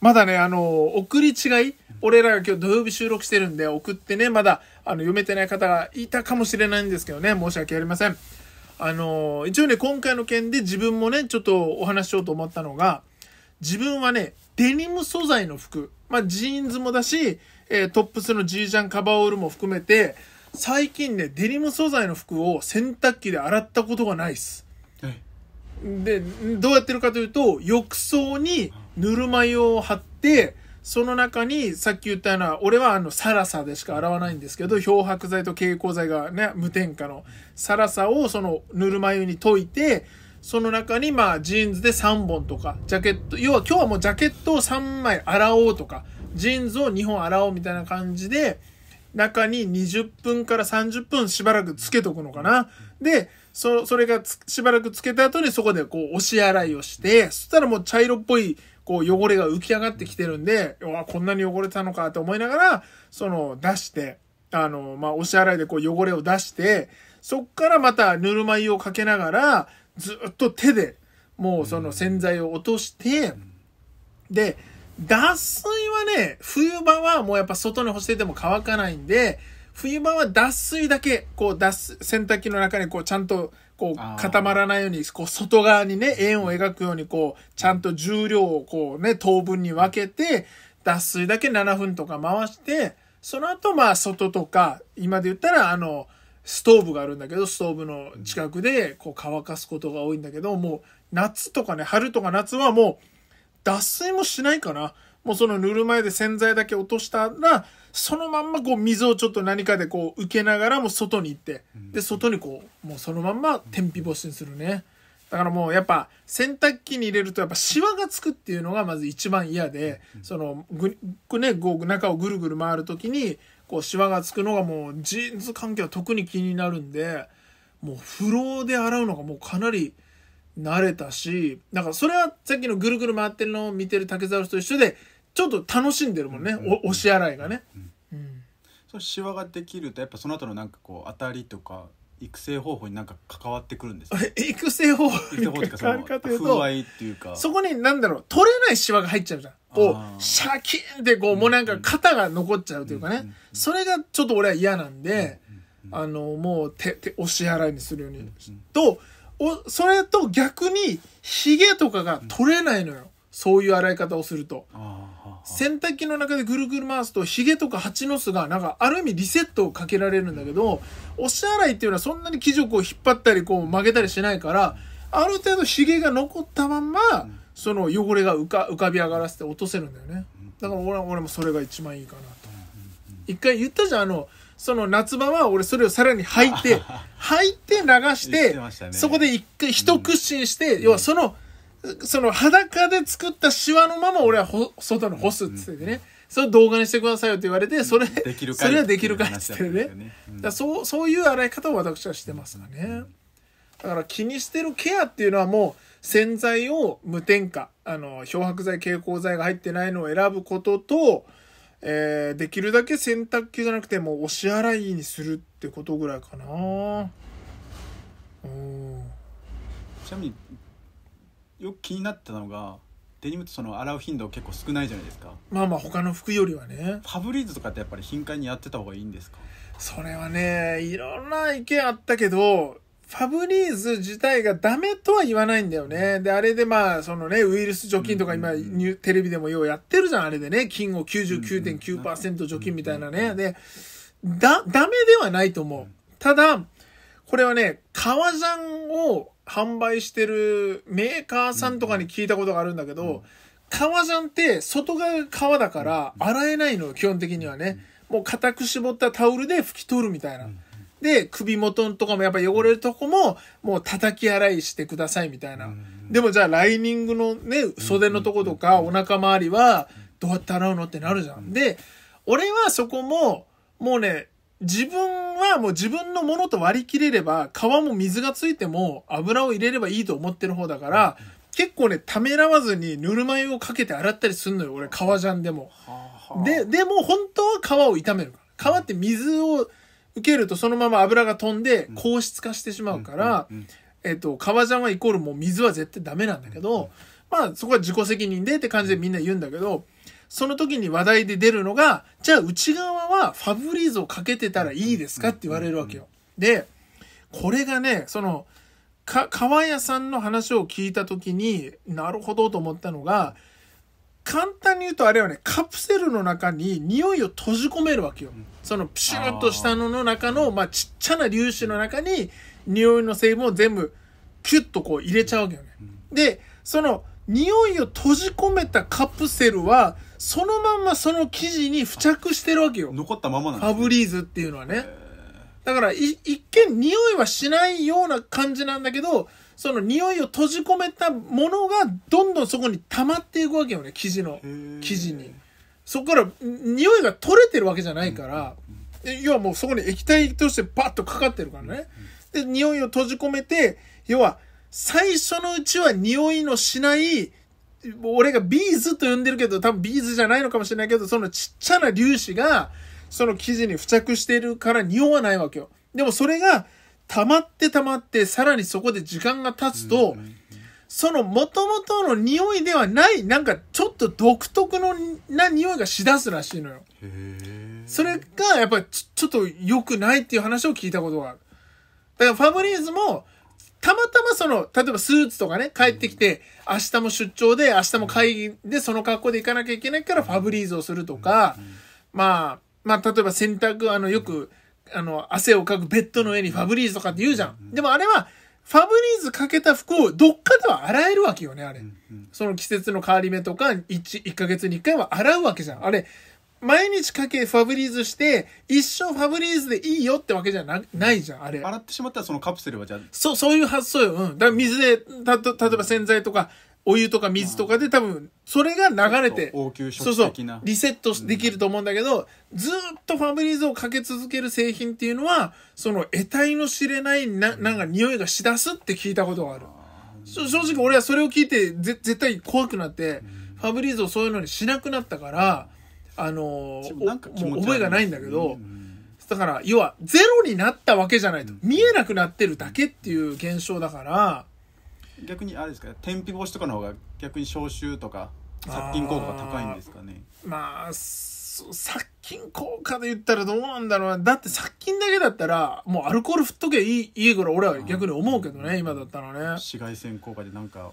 まだね、あの、送り違い、俺らが今日土曜日収録してるんで、送ってね、まだ、あの、読めてない方がいたかもしれないんですけどね、申し訳ありません。あの、一応ね、今回の件で自分もね、ちょっとお話しようと思ったのが、自分はね、デニム素材の服、まあ、ジーンズもだし、えー、トップスのジージャンカバーオールも含めて、最近ね、デニム素材の服を洗濯機で洗ったことがないっす。はい、で、どうやってるかというと、浴槽にぬるま湯を張って、その中に、さっき言ったような、俺はあの、サラサでしか洗わないんですけど、漂白剤と蛍光剤がね、無添加の、サラサをその、ぬるま湯に溶いて、その中にまあジーンズで3本とか、ジャケット、要は今日はもうジャケットを3枚洗おうとか、ジーンズを2本洗おうみたいな感じで、中に20分から30分しばらくつけとくのかな。で、そ、それがしばらくつけた後にそこでこう押し洗いをして、そしたらもう茶色っぽいこう汚れが浮き上がってきてるんで、うわ、こんなに汚れたのかと思いながら、その出して、あの、まあ、押し洗いでこう汚れを出して、そっからまたぬるま湯をかけながら、ずっと手でもうその洗剤を落として、で脱水はね冬場はもうやっぱ外に干してても乾かないんで冬場は脱水だけこう脱洗濯機の中にこうちゃんとこう固まらないようにこう外側にね円を描くようにこうちゃんと重量をこうね等分に分けて脱水だけ7分とか回してその後まあ外とか今で言ったらあのストーブがあるんだけど、ストーブの近くでこう乾かすことが多いんだけど、もう夏とかね、春とか夏はもう脱水もしないかな。もうその塗る前で洗剤だけ落としたら、そのまんまこう水をちょっと何かでこう受けながらも外に行って、で、外にこう、もうそのまんま天日干しにするね。うんだからもうやっぱ洗濯機に入れるとやっぱシワがつくっていうのがまず一番嫌で、そのぐ、ね、こう中をぐるぐる回る時にこうシワがつくのがもうジーンズ関係は特に気になるんで、もう風呂で洗うのがもうかなり慣れたし、なんかそれはさっきのぐるぐる回ってるのを見てる竹沢と一緒で、ちょっと楽しんでるもんね、うおし払いがね。うん、うん、そのシワができるとやっぱその後のなんかこう当たりとか育成方法になんか関わってくるんですか 育成方法に関わるかというと風合いっていうかそこになんだろう取れないシワが入っちゃうじゃんこうシャキーンってこうもうなんか肩が残っちゃうというかね、それがちょっと俺は嫌なんで、あのもう手手お支払いにするように、とおそれと逆にひげとかが取れないのよ、そういう洗い方をすると。あ洗濯機の中でぐるぐる回すとヒゲとか蜂の巣がなんかある意味リセットをかけられるんだけどおし払いっていうのはそんなに貴族を引っ張ったりこう曲げたりしないからある程度ヒゲが残ったまんま、その汚れが浮か浮かび上がらせて落とせるんだよねだから俺俺もそれが一番いいかなと一回言ったじゃんあのその夏場は俺それをさらに履いて履 いて流して、ね、そこで一回一屈伸して、要はその、その裸で作ったシワのまま俺はほ外に干すっつってね、うん、それ動画にしてくださいよって言われてそれできるかそれはできるかっつってね、ねうん、だそうそういう洗い方を私はしてますがねだから気にしてるケアっていうのはもう洗剤を無添加あの漂白剤蛍光剤が入ってないのを選ぶことと、えー、できるだけ洗濯機じゃなくてもう押し洗いにするってことぐらいかなうんちなみによく気になったのがデニムってその洗う頻度結構少ないじゃないですかまあまあ他の服よりはねファブリーズとかってやっぱり頻回にやってた方がいいんですかそれはねいろんな意見あったけどファブリーズ自体がダメとは言わないんだよね。で、あれでまあ、そのね、ウイルス除菌とか今、テレビでもようやってるじゃん、あれでね。菌を99.9%除菌みたいなね。で、だ、ダメではないと思う。ただ、これはね、革ジャンを販売してるメーカーさんとかに聞いたことがあるんだけど、うん革ジャンって外側が革だから洗えないのよ、基本的にはね。もう固く絞ったタオルで拭き取るみたいな。で、首元とかもやっぱ汚れるとこも、もう叩き洗いしてくださいみたいな。でもじゃあライニングのね、袖のとことかお腹周りは、どうやって洗うのってなるじゃん。で、俺はそこも、もうね、自分はもう自分のものと割り切れれば、皮も水がついても油を入れればいいと思ってる方だから、結構ね、ためらわずにぬるま湯をかけて洗ったりすんのよ、俺、革ジャンでも。で、でも本当は皮を炒める。皮って水を受けるとそのまま油が飛んで硬質化してしまうから、えっと、革ジャンはイコールもう水は絶対ダメなんだけど、まあそこは自己責任でって感じでみんな言うんだけど、その時に話題で出るのが、じゃあ内側はファブリーズをかけてたらいいですかって言われるわけよ。で、これがね、その、か、川屋さんの話を聞いた時に、なるほどと思ったのが、簡単に言うとあれはね、カプセルの中に匂いを閉じ込めるわけよ。そのプシューっとしたのの中の、まあ、ちっちゃな粒子の中に、匂いの成分を全部、キュッとこう入れちゃうわけよね。で、その、匂いを閉じ込めたカプセルは、そのまんまその生地に付着してるわけよ。残ったままなんです、ね、ファブリーズっていうのはね。だから、い、一見匂いはしないような感じなんだけど、その匂いを閉じ込めたものがどんどんそこに溜まっていくわけよね、生地の、生地に。そこから匂いが取れてるわけじゃないから、うん要はもうそこに液体としてバッとかかってるからね。うん、で、匂いを閉じ込めて、要は最初のうちは匂いのしない俺がビーズと呼んでるけど、多分ビーズじゃないのかもしれないけど、そのちっちゃな粒子が、その生地に付着してるから匂わないわけよ。でもそれが、溜まって溜まって、さらにそこで時間が経つと、その元々の匂いではない、なんかちょっと独特のな匂いがしだすらしいのよ。それがやっぱりちょっと良くないっていう話を聞いたことがある。だからファブリーズもたまたまその、例えばスーツとかね、帰ってきて、明日も出張で、明日も会議でその格好で行かなきゃいけないからファブリーズをするとか、まあ、まあ、例えば洗濯、あの、よく、あの、汗をかくベッドの上にファブリーズとかって言うじゃん。でもあれは、ファブリーズかけた服をどっかでは洗えるわけよね、あれ。その季節の変わり目とか1、1ヶ月に1回は洗うわけじゃん。あれ、毎日かけファブリーズして、一生ファブリーズでいいよってわけじゃなないじゃん、あれ。洗ってしまったらそのカプセルはじゃあ。そう、そういう発想よ。うん。だから水で、たと、例えば洗剤とか、お湯とか水とかで多分、それが流れて、応急そうそう、リセットできると思うんだけど、ずっとファブリーズをかけ続ける製品っていうのは、その得体の知れないな、なんか匂いがしだすって聞いたことがある。正直俺はそれを聞いて、ぜ、絶対怖くなって、ファブリーズをそういうのにしなくなったから、うんあの覚えがないんだけど、だから、要は、ゼロになったわけじゃないと。見えなくなってるだけっていう現象だから、逆にあれですか、天日干しとかの方が逆に消臭とか、殺菌効果が高いんですかね。あまあ、殺菌効果で言ったらどうなんだろうな。だって殺菌だけだったら、もうアルコール振っとけいい、いいぐらい俺は逆に思うけどね、今だったらね。紫外線効果でなんか、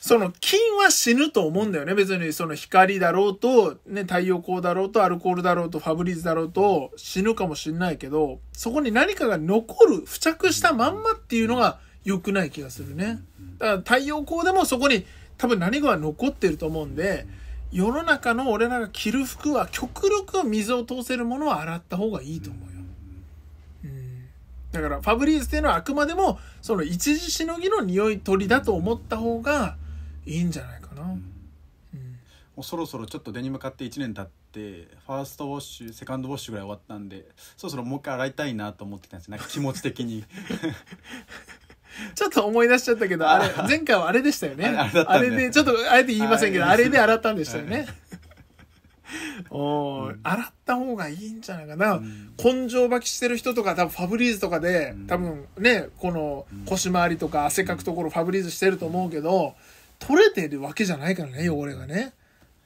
その菌は死ぬと思うんだよね。別にその光だろうと、ね、太陽光だろうと、アルコールだろうと、ファブリーズだろうと、死ぬかもしんないけど、そこに何かが残る、付着したまんまっていうのが良くない気がするね。だから太陽光でもそこに多分何かが残ってると思うんで、世の中の俺らが着る服は極力水を通せるものは洗った方がいいと思うよ。うん。だからファブリーズっていうのはあくまでもその一時しのぎの匂い取りだと思った方がいいんじゃないかな、うん、もうそろそろちょっと出に向かって1年経ってファーストウォッシュセカンドウォッシュぐらい終わったんでそろそろもう一回洗いたいなと思ってたんですなんか気持ち的に ちょっと思い出しちゃったけどあれ前回はあれでしたよねあれでちょっとあえて言いませんけどあれで洗ったんでしたよね、お、うん、洗った方がいいんじゃないかな、うん、根性履きしてる人とか多分ファブリーズとかで、うん、多分ねこの腰回りとか汗かくところファブリーズしてると思うけど、うん取れてるわけじゃないからね汚れがね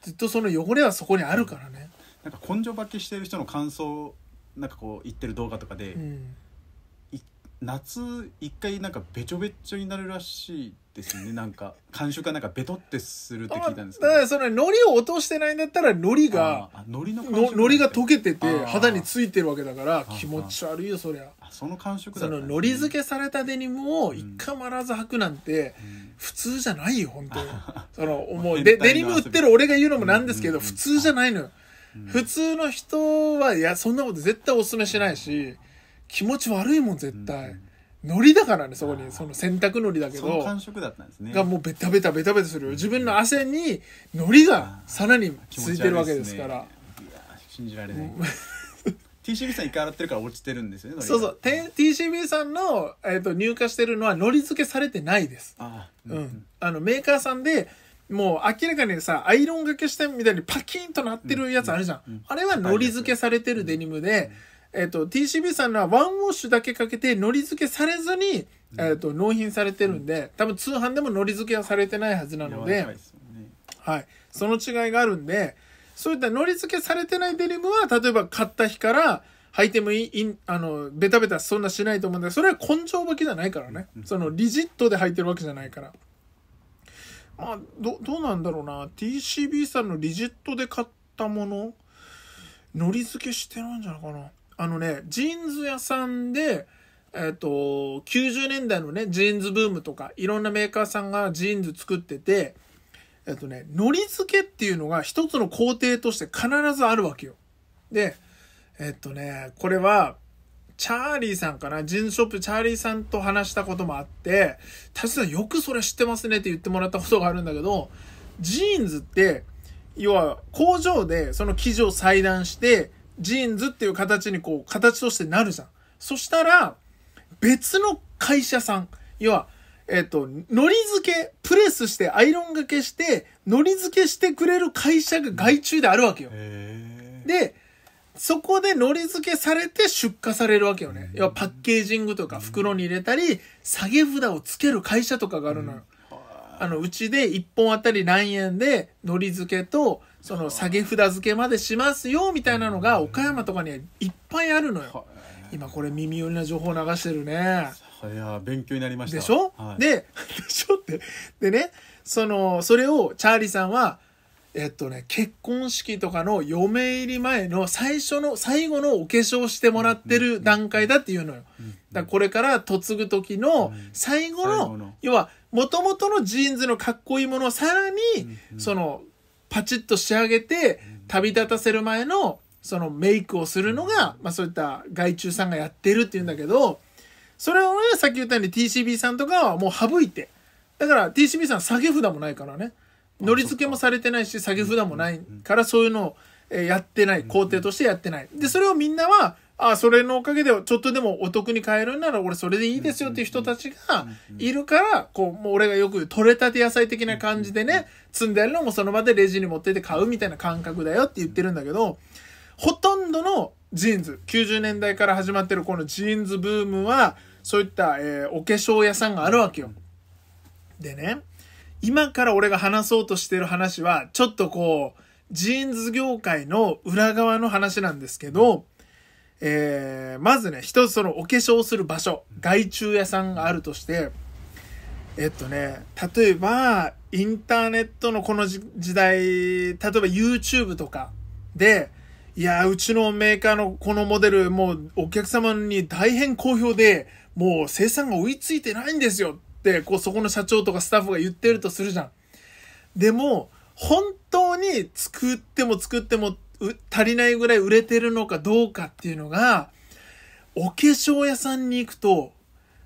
ずっとその汚れはそこにあるからねなんか根性化けしてる人の感想なんかこう言ってる動画とかで、うん夏一回なんかべちょべちょになるらしいですねなんか感触がなんかベトってするって聞いたんですけだかどらその海苔を落としてないんだったら海苔が海苔の感の海苔が溶けてて肌についてるわけだから気持ち悪いよそりゃその感触だそのり付海苔けされたデニムを一回もらず履くなんて普通じゃないよ本当にそのもうでデニム売ってる俺が言うのもなんですけど普通じゃないのよ普通の人はいやそんなこと絶対おすすめしないし気持ち悪いもん絶対、うんだからねそこにその洗濯のりだけど感触だったんですねがもうベタベタベタベタするよ自分の汗にのりがさらについてるわけですから、ね、いや信じられない TCB さん一回洗ってるから落ちてるんですよねそうそう TCB さんの、えーと、入荷してるのはのり付けされてないですあ,、うん、うん、あのメーカーさんでもう明らかにさアイロンがけしてみたいにパキンとなってるやつあるじゃん、うんうん、あれはのり付けされてるデニムで、うんえっ、ー、と、TCB さんのはワンウォッシュだけかけて、のり付けされずに、えっ、ー、と、納品されてるんで、多分通販でものり付けはされてないはずなので、はい。その違いがあるんで、そういったのり付けされてないデニムは、例えば買った日から、履いてもいい、あの、ベタベタそんなしないと思うんだけど、それは根性履きじゃないからね。その、リジットで履いてるわけじゃないから。まあ、ど、どうなんだろうな。TCB さんのリジットで買ったもの、のり付けしてるんじゃないかな。あのね、ジーンズ屋さんで、えっ、ー、と、90年代のね、ジーンズブームとか、いろんなメーカーさんがジーンズ作ってて、えっ、ー、とね、のり付けっていうのが一つの工程として必ずあるわけよ。で、えっ、ー、とね、これは、チャーリーさんかな、ジーンズショップチャーリーさんと話したこともあって、たしさよくそれ知ってますねって言ってもらったことがあるんだけど、ジーンズって、要は工場でその生地を裁断して、ジーンズっていう形にこう、形としてなるじゃん。そしたら、別の会社さん、要は、えっと、のり付け、プレスしてアイロンがけして、のり付けしてくれる会社が外注であるわけよ。で、そこでのり付けされて出荷されるわけよね。要はパッケージングとか袋に入れたり、下げ札をつける会社とかがあるのよ。あの、うちで1本あたり何円で、のり付けと、その下げ札付けまでしますよみたいなのが岡山とかにいっぱいあるのよ今これ耳寄りな情報流してるねいや勉強になりましたでしょ、はい、で でしょってでねそのそれをチャーリーさんはえっとね結婚式とかの嫁入り前の最初の最後のお化粧してもらってる段階だっていうのよ、うんうん、だこれから嫁ぐ時の最後のうん、要はもともとのジーンズのかっこいいものをさらに、そのパチッと仕上げて、旅立たせる前の、そのメイクをするのが、まあそういった外注さんがやってるっていうんだけど、それをね、さっき言ったように TCB さんとかはもう省いて。だから TCB さん下げ札もないからね。乗り付けもされてないし、下げ札もないからそういうのをやってない、工程としてやってない。で、それをみんなはあ、それのおかげでちょっとでもお得に買えるんなら俺それでいいですよっていう人たちがいるから、こう、もう俺がよく取れたて野菜的な感じでね、積んであるのもその場でレジに持ってて買うみたいな感覚だよって言ってるんだけど、ほとんどのジーンズ、90年代から始まってるこのジーンズブームは、そういった、えー、お化粧屋さんがあるわけよ。でね、今から俺が話そうとしてる話は、ちょっとこう、ジーンズ業界の裏側の話なんですけど、えー、まずね、一つそのお化粧する場所、外注屋さんがあるとして、えっとね、例えば、インターネットのこの時代、例えば YouTube とかで、いや、うちのメーカーのこのモデル、もうお客様に大変好評で、もう生産が追いついてないんですよって、こう、そこの社長とかスタッフが言ってるとするじゃん。でも、本当に作っても作っても足りないぐらい売れてるのかどうかっていうのが、お化粧屋さんに行くと、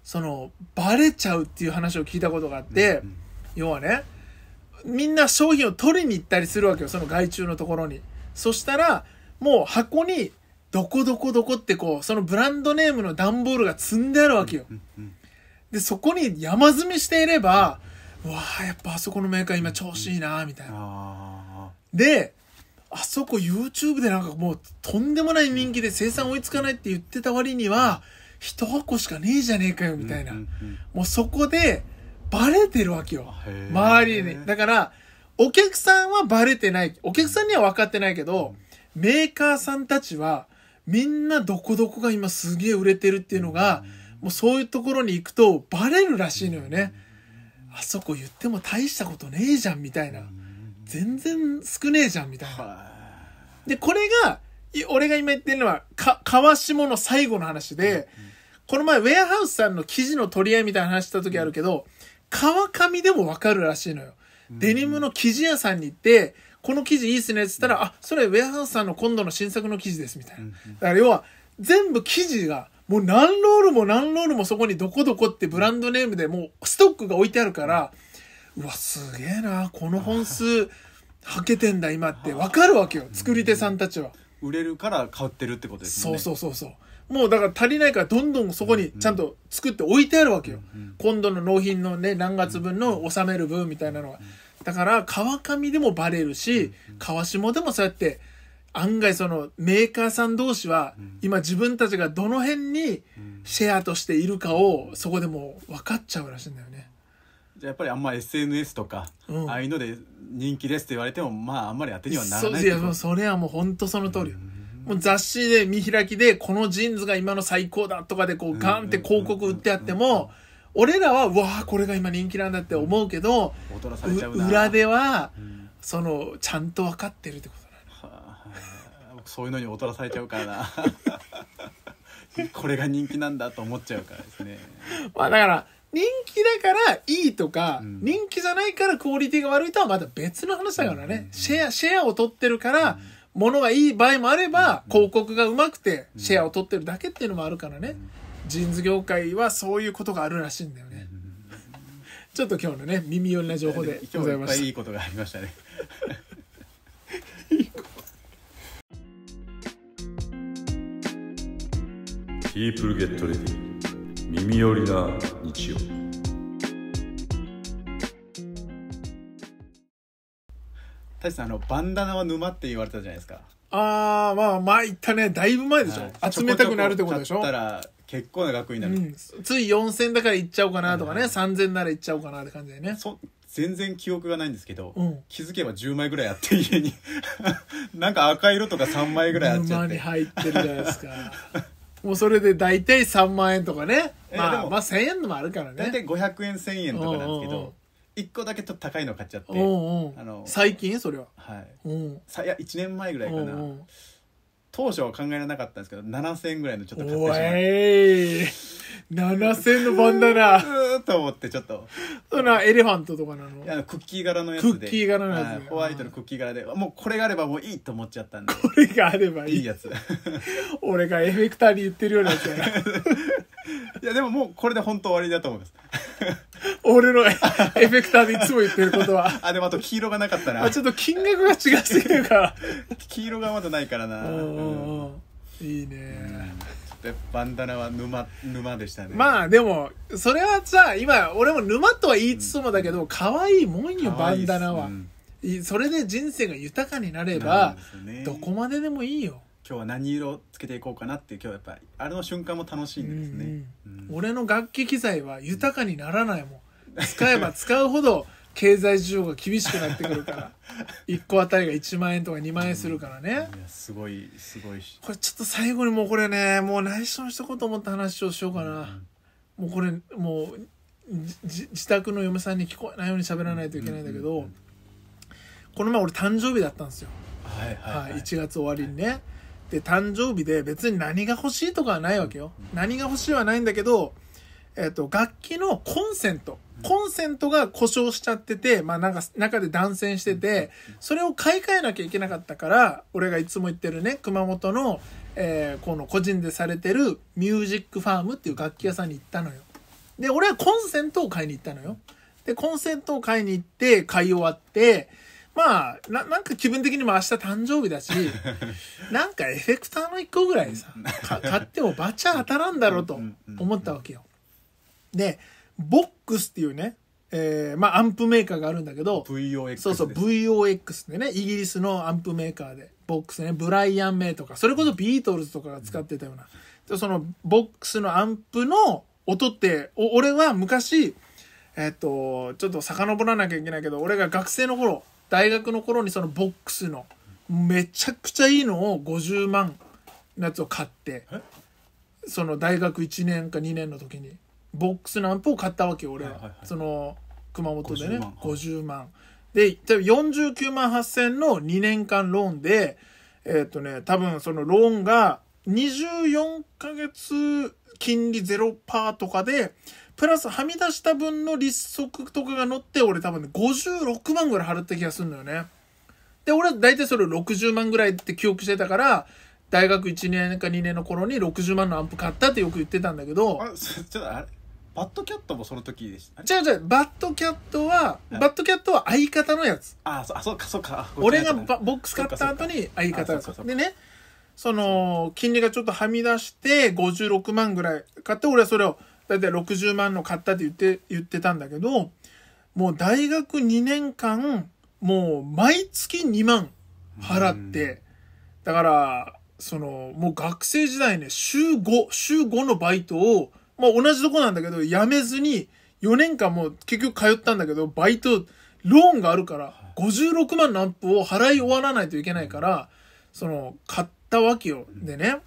その、バレちゃうっていう話を聞いたことがあって、うんうん、要はね、みんな商品を取りに行ったりするわけよ、その外注のところに。そしたら、もう箱に、どこどこどこってこう、そのブランドネームの段ボールが積んであるわけよ。うんうん、で、そこに山積みしていれば、うわあやっぱあそこのメーカー今調子いいなみたいな。で、あそこ YouTube でなんかもうとんでもない人気で生産追いつかないって言ってた割には、一箱しかねえじゃねえかよ、みたいな。もうそこで、バレてるわけよ。周りに。だから、お客さんはバレてない。お客さんには分かってないけど、メーカーさんたちは、みんなどこどこが今すげえ売れてるっていうのが、もうそういうところに行くとバレるらしいのよね。あそこ言っても大したことねえじゃんみたいな。全然少ねえじゃんみたいな。で、これが、俺が今言ってるのは、か、川下の最後の話で、うんうん、この前、ウェアハウスさんの記事の取り合いみたいな話した時あるけど、川上でもわかるらしいのよ。デニムの生地屋さんに行って、この生地いいっすねっつったら、うん、あ、それウェアハウスさんの今度の新作の生地ですみたいな。だから要は、全部生地が、もう何ロールも何ロールもそこにどこどこってブランドネームでもうストックが置いてあるから、うんうわすげえなこの本数はけてんだ今って分かるわけよ作り手さんたちは、売れるから買ってるってことですねそうそうそうそうもうだから足りないからどんどんそこにちゃんと作って置いてあるわけよ、うんうん、今度の納品のね何月分の納める分みたいなのは。だから川上でもバレるし、川下でもそうやって案外そのメーカーさん同士は今自分たちがどの辺にシェアとしているかをそこでも分かっちゃうらしいんだよね。じゃあやっぱりあんま SNS とか、うん、ああいうので人気ですって言われてもまああんまり当てにはならないそういやそれはもう本当その通り、もう雑誌で見開きでこのジーンズが今の最高だとかでこうガンって広告売ってあっても、俺らはうわあこれが今人気なんだって思うけど、裏では、そのちゃんと分かってるってことだ、ねはあ、僕そういうのに踊らされちゃうからな これが人気なんだと思っちゃうからですねまあだから人気だからいいとか、うん、人気じゃないからクオリティが悪いとはまた別の話だからね。うんシェア、シェアを取ってるから、も、の、がいい場合もあれば、うん広告がうまくて、シェアを取ってるだけっていうのもあるからね。ジーンズ業界はそういうことがあるらしいんだよね。うんちょっと今日のね、耳寄りな情報でございました。いいいことがありましたね。People get ready. 耳寄りな日曜た志さんあのバンダナは沼って言われたじゃないですかああまあまあ言ったねだいぶ前でしょ、はい、集めたくなるってことでしょちょら結構な額になる、うん、つい4000だから行っちゃおうかなとかね、うん、3000なら行っちゃおうかなって感じでね全然記憶がないんですけど、うん、気づけば10枚ぐらいあって家に なんか赤色とか3枚ぐらいあっちゃって沼に入ってるじゃないですかもうそれで大体3万円とかね。まあ、まあ1000円のもあるからね。大体500円1000円とかなんですけど。ううう1個だけと高いの買っちゃって、ううあの最近それははい、うん、さいや1年前ぐらいかなうう当初は考えられなかったんですけど、7000円ぐらいのちょっと買ってしまっ7000のバンダナ。と思ってちょっと。そなエレファントとかなのいや、クッキー柄のやつで。クッキー柄のやつ。ホワイトのクッキー柄で。もうこれがあればもういいと思っちゃったんで。これがあればいい。いいやつ。俺がエフェクターに言ってるようなやつやな。いや、でももうこれで本当終わりだと思います。俺のエフェクターでいつも言ってることは。あ、でもあと黄色がなかったなあ。ちょっと金額が違すぎるから。黄色がまだないからな。うんいいね。でバンダナは沼、沼でしたね。まあでも、それはさ、今、俺も沼とは言いつつもだけど、可愛いもんよ、バンダナはう。んそれで人生が豊かになれば、ねどこまででもいいよ。今日は何色つけていこうかなって今日やっぱりあれの瞬間も楽しいんですね、俺の楽器機材は豊かにならないもん、使えば使うほど経済需要が厳しくなってくるから1 個あたりが1万円とか2万円するからね、うん、すごいすごいしこれちょっと最後にもうこれねもう内緒にしとこうと思った話をしようかな、うん、もうこれもう自宅の嫁さんに聞こえないように喋らないといけないんだけど、この前俺誕生日だったんですよはいはい、はい、1月終わりにね、はいで、誕生日で別に何が欲しいとかはないわけよ。何が欲しいはないんだけど、えっ、と、楽器のコンセント。コンセントが故障しちゃってて、まあなんか中で断線してて、それを買い替えなきゃいけなかったから、俺がいつも言ってるね、熊本の、えー、この個人でされてるミュージックファームっていう楽器屋さんに行ったのよ。で、俺はコンセントを買いに行ったのよ。で、コンセントを買いに行って、買い終わって、まあな、なんか気分的にも明日誕生日だし、なんかエフェクターの1個ぐらいさ、買ってもバチャ当たらんだろうと思ったわけよ。で、ボックスっていうね、えー、まあアンプメーカーがあるんだけど、VOX。そうそう、VOX でね、イギリスのアンプメーカーで、ボックスね、ブライアン・メイとか、それこそビートルズとかが使ってたような、うん、そのボックスのアンプの音って、俺は昔、えっと、ちょっと遡らなきゃいけないけど、俺が学生の頃、大学の頃にそのボックスのめちゃくちゃいいのを50万のやつを買ってその大学1年か2年の時にボックスのアンプを買ったわけ俺、はいはいはい、その熊本でね50万 ,50 万で多分49万8,000の2年間ローンでえー、っとね多分そのローンが24ヶ月金利0%とかでプラスはみ出した分の利息とかが乗って、俺多分ね、56万ぐらい払った気がするんだよね。で、俺は大体それを60万ぐらいって記憶してたから、大学1年か2年の頃に60万のアンプ買ったってよく言ってたんだけど。あ、ちょっとあれバッドキャットもその時でした違う違う、バッドキャットは、バッドキャットは相方のやつ。ああ、そうか、そうか。俺がボックス買った後に相方のやつ。でね、その、金利がちょっとはみ出して、56万ぐらい買って、俺はそれを、だいたい60万の買ったって言って、言ってたんだけど、もう大学2年間、もう毎月2万払って、だから、その、もう学生時代ね、週5、週5のバイトを、まあ同じとこなんだけど、辞めずに、4年間も結局通ったんだけど、バイト、ローンがあるから、56万のアップを払い終わらないといけないから、その、買ったわけよ。でね。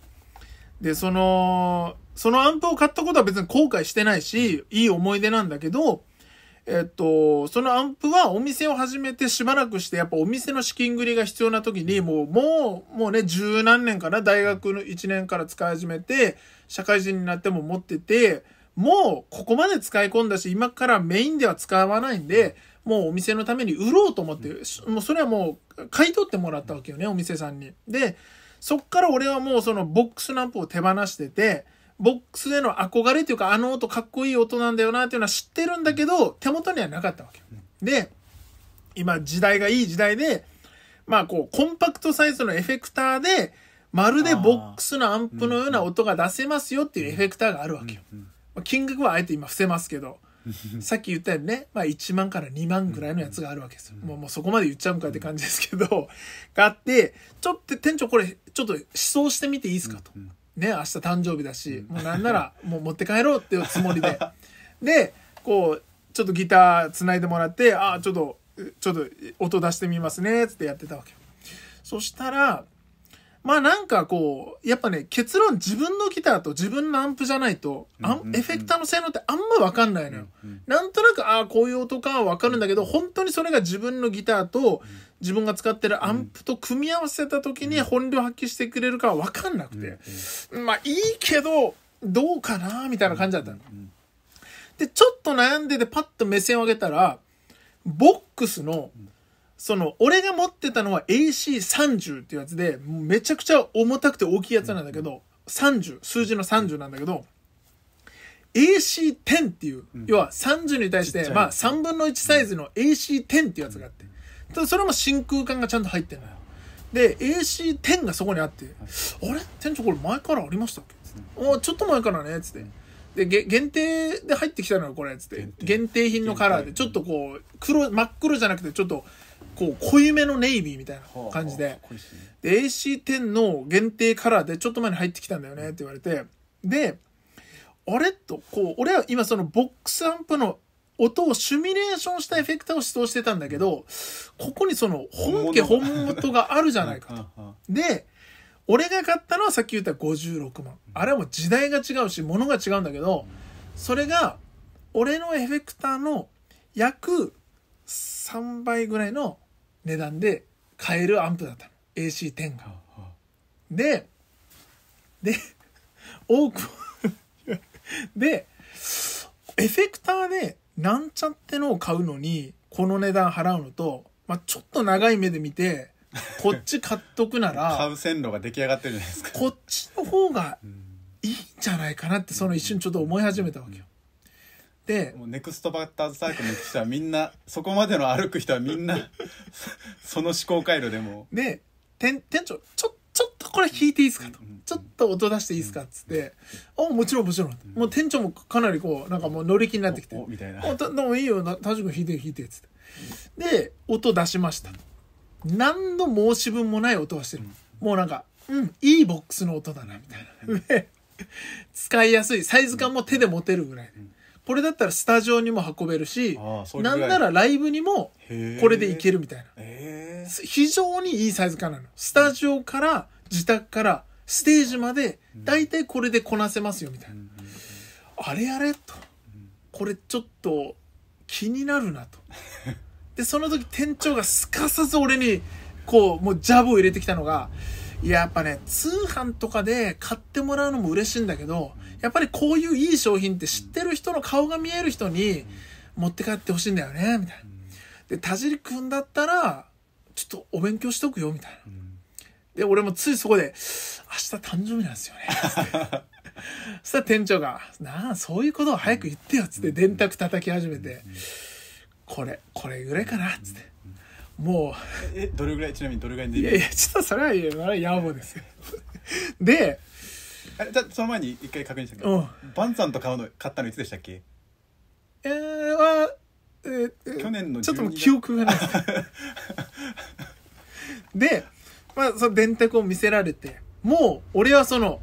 で、その、そのアンプを買ったことは別に後悔してないし、いい思い出なんだけど、えっと、そのアンプはお店を始めてしばらくして、やっぱお店の資金繰りが必要な時に、もう、もう、もうね、十何年かな、大学の1年から使い始めて、社会人になっても持ってて、もう、ここまで使い込んだし、今からメインでは使わないんで、もうお店のために売ろうと思って、もうそれはもう、買い取ってもらったわけよね、お店さんに。で、そっから俺はもうそのボックスのアンプを手放してて、ボックスへの憧れというか、あの音かっこいい音なんだよなっていうのは知ってるんだけど、手元にはなかったわけ。で、今時代がいい時代で、まあこう、コンパクトサイズのエフェクターで、まるでボックスのアンプのような音が出せますよっていうエフェクターがあるわけよ。ま金額はあえて今伏せますけど、さっき言ったようにね、まあ1万から2万ぐらいのやつがあるわけですよ。もうもうそこまで言っちゃうんかって感じですけど、があって、ちょっと店長これちょっと思想してみていいですかと。ね、明日誕生日だし、もうなんなら もう持って帰ろうっていうつもりで。で、こう、ちょっとギターつないでもらって、ああ、ちょっと、ちょっと音出してみますね、つってやってたわけ。そしたら、まあなんかこう、やっぱね、結論自分のギターと自分のアンプじゃないと、んエフェクターの性能ってあんまわかんないのよ。なんとなく、ああ、こういう音かはわかるんだけど、本当にそれが自分のギターと自分が使ってるアンプと組み合わせた時に本領発揮してくれるかはわかんなくて。まあいいけど、どうかなみたいな感じだったの。で、ちょっと悩んでてパッと目線を上げたら、ボックスの、その、俺が持ってたのは AC30 っていうやつで、めちゃくちゃ重たくて大きいやつなんだけど、30、数字の30なんだけど、AC10 っていう、要は30に対して、まあ3分の1サイズの AC10 っていうやつがあって、ただそれも真空管がちゃんと入ってんのよ。で、AC10 がそこにあって、あれ店長これ前からありましたっけあ、ちょっと前からね、つって。で、限定で入ってきたのよ、これ、つって。限定品のカラーで、ちょっとこう、黒、真っ黒じゃなくて、ちょっと構濃いめのネイビーみたいな感じで、で、AC10 の限定カラーでちょっと前に入ってきたんだよねって言われて、で、あれと、こう、俺は今そのボックスアンプの音をシミュレーションしたエフェクターを指導してたんだけど、ここにその本家本元があるじゃないかと。で、俺が買ったのはさっき言った56万。あれはもう時代が違うし、物が違うんだけど、それが、俺のエフェクターの約3倍ぐらいの値段で買えるアンプだったの AC10 が。でで多くでエフェクターでなんちゃってのを買うのにこの値段払うのと、まあ、ちょっと長い目で見てこっち買っとくなら 買う線路が出来上がってるじゃないですかこっちの方がいいんじゃないかなってその一瞬ちょっと思い始めたわけよ。てもうネクストバッターズサークルに人はみんなそこまでの歩く人はみんな その思考回路でもで店店長ちょちょっとこれ弾いていいですかと、うんうんちょっと音出していいですかっつって「あ、うんうん、もちろんもちろん」もう店長もかなりこうなんかもう乗り気になってきて「みたいなでもいいよ田中君弾いて弾いて」っつってで音出しました何の申し分もない音はしてる、うん、もうなんか「うんいいボックスの音だな」みたいな 使いやすいサイズ感も手で持てるぐらいうんこれだったらスタジオにも運べるしなんならライブにもこれでいけるみたいな非常にいいサイズ感なのスタジオから自宅からステージまで大体これでこなせますよみたいな、あれあれとこれちょっと気になるなと でその時店長がすかさず俺にこうもうジャブを入れてきたのが「や、やっぱね、通販とかで買ってもらうのも嬉しいんだけど、やっぱりこういういい商品って知ってる人の顔が見える人に持って帰ってほしいんだよね、みたいな。で、田尻くんだったら、ちょっとお勉強しとくよ、みたいな。で、俺もついそこで、明日誕生日なんですよね。そしたら店長が、なあ、そういうことを早く言ってよ、つって電卓叩き始めて、これ、これぐらいかな、つって。もうえどれぐらいちなみにどれぐらいいやいやちょっとそれはえ野暮ですよでじゃあその前に一回確認したけうんバンさんと買うの買ったのいつでしたっけえー、はえーえ去年のちょっともう記憶がないですで、まあ、その電卓を見せられて、もう、俺はその、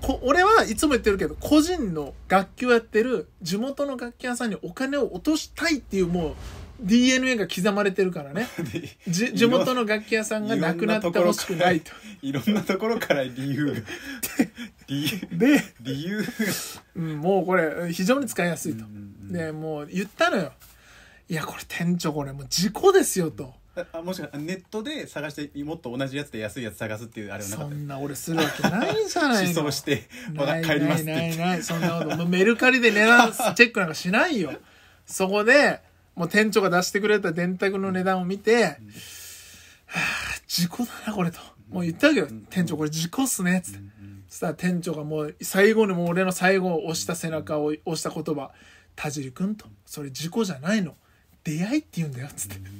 こ俺はいつも言ってるけど、個人の楽器をやってる地元の楽器屋さんにお金を落としたいっていうもう DNA が刻まれてるからね じ地元の楽器屋さんがなくなってほしくないといろんなところから理由が で理由が、うん、もうこれ非常に使いやすいと、うんうん、でもう言ったのよいやこれ店長これもう事故ですよと。あもしかネットで探してもっと同じやつで安いやつ探すっていうあれはなかったそんな俺するわけないじゃないの思想して「まだ帰ります」ってないないないそんなことメルカリで値段チェックなんかしないよそこでもう店長が出してくれた電卓の値段を見て、はあ、事故だな、これと。もう言ったわけよ。店長、これ事故っすね、つって。そしたら店長がもう最後にもう俺の最後を押した背中を押した言葉、田尻君と、それ事故じゃないの。出会いって言うんだよ、つって。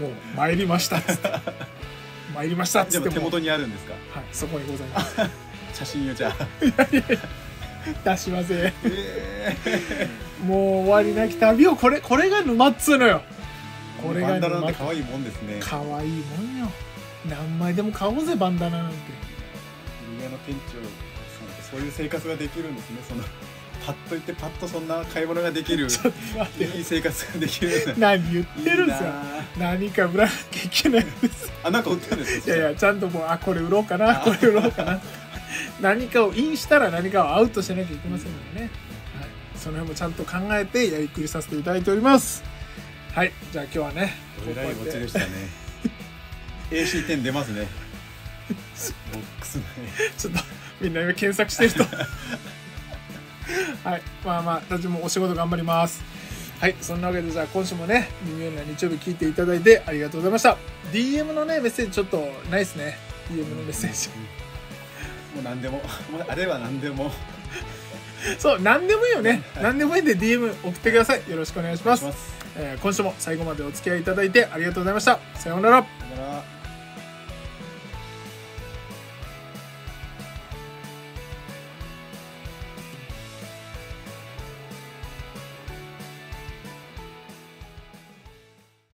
もう参りましたっつって。参りましたっつって。手元にあるんですかはい、そこにございます。写真をじゃあ。いやいやいや 出しません、もう終わりなき旅をこれこれが沼っつうのよこれが沼バンダナ可愛いもんですね可愛いもんよ何枚でも買おうぜバンダナなんて家の店長さんそういう生活ができるんですねそのパッと言ってパッとそんな買い物ができる いい生活ができる 何言ってるんですよ何か売らなきゃいけないんですあなんか売ってるんですかいやいやちゃんともうあこれ売ろうかなこれ売ろうかな 何かをインしたら何かをアウトしなきゃいけませんのでね、はい、その辺もちゃんと考えてやりくりさせていただいておりますはいじゃあ今日はねいちでしたね AC 0出ますね ボックスちょっとみんな今検索してるとはいまあまあ私もお仕事頑張りますはい、そんなわけでじゃあ今週もね、耳ような日曜日聞いていただいてありがとうございました。DM のね、メッセージちょっとないですね。DM のメッセージ。もう何でももう あれは何でもそう何でもいいよね、はい、何でもいいんで DM 送ってくださいよろしくお願いしますしえー、今週も最後までお付き合いいただいてありがとうございましたさようなら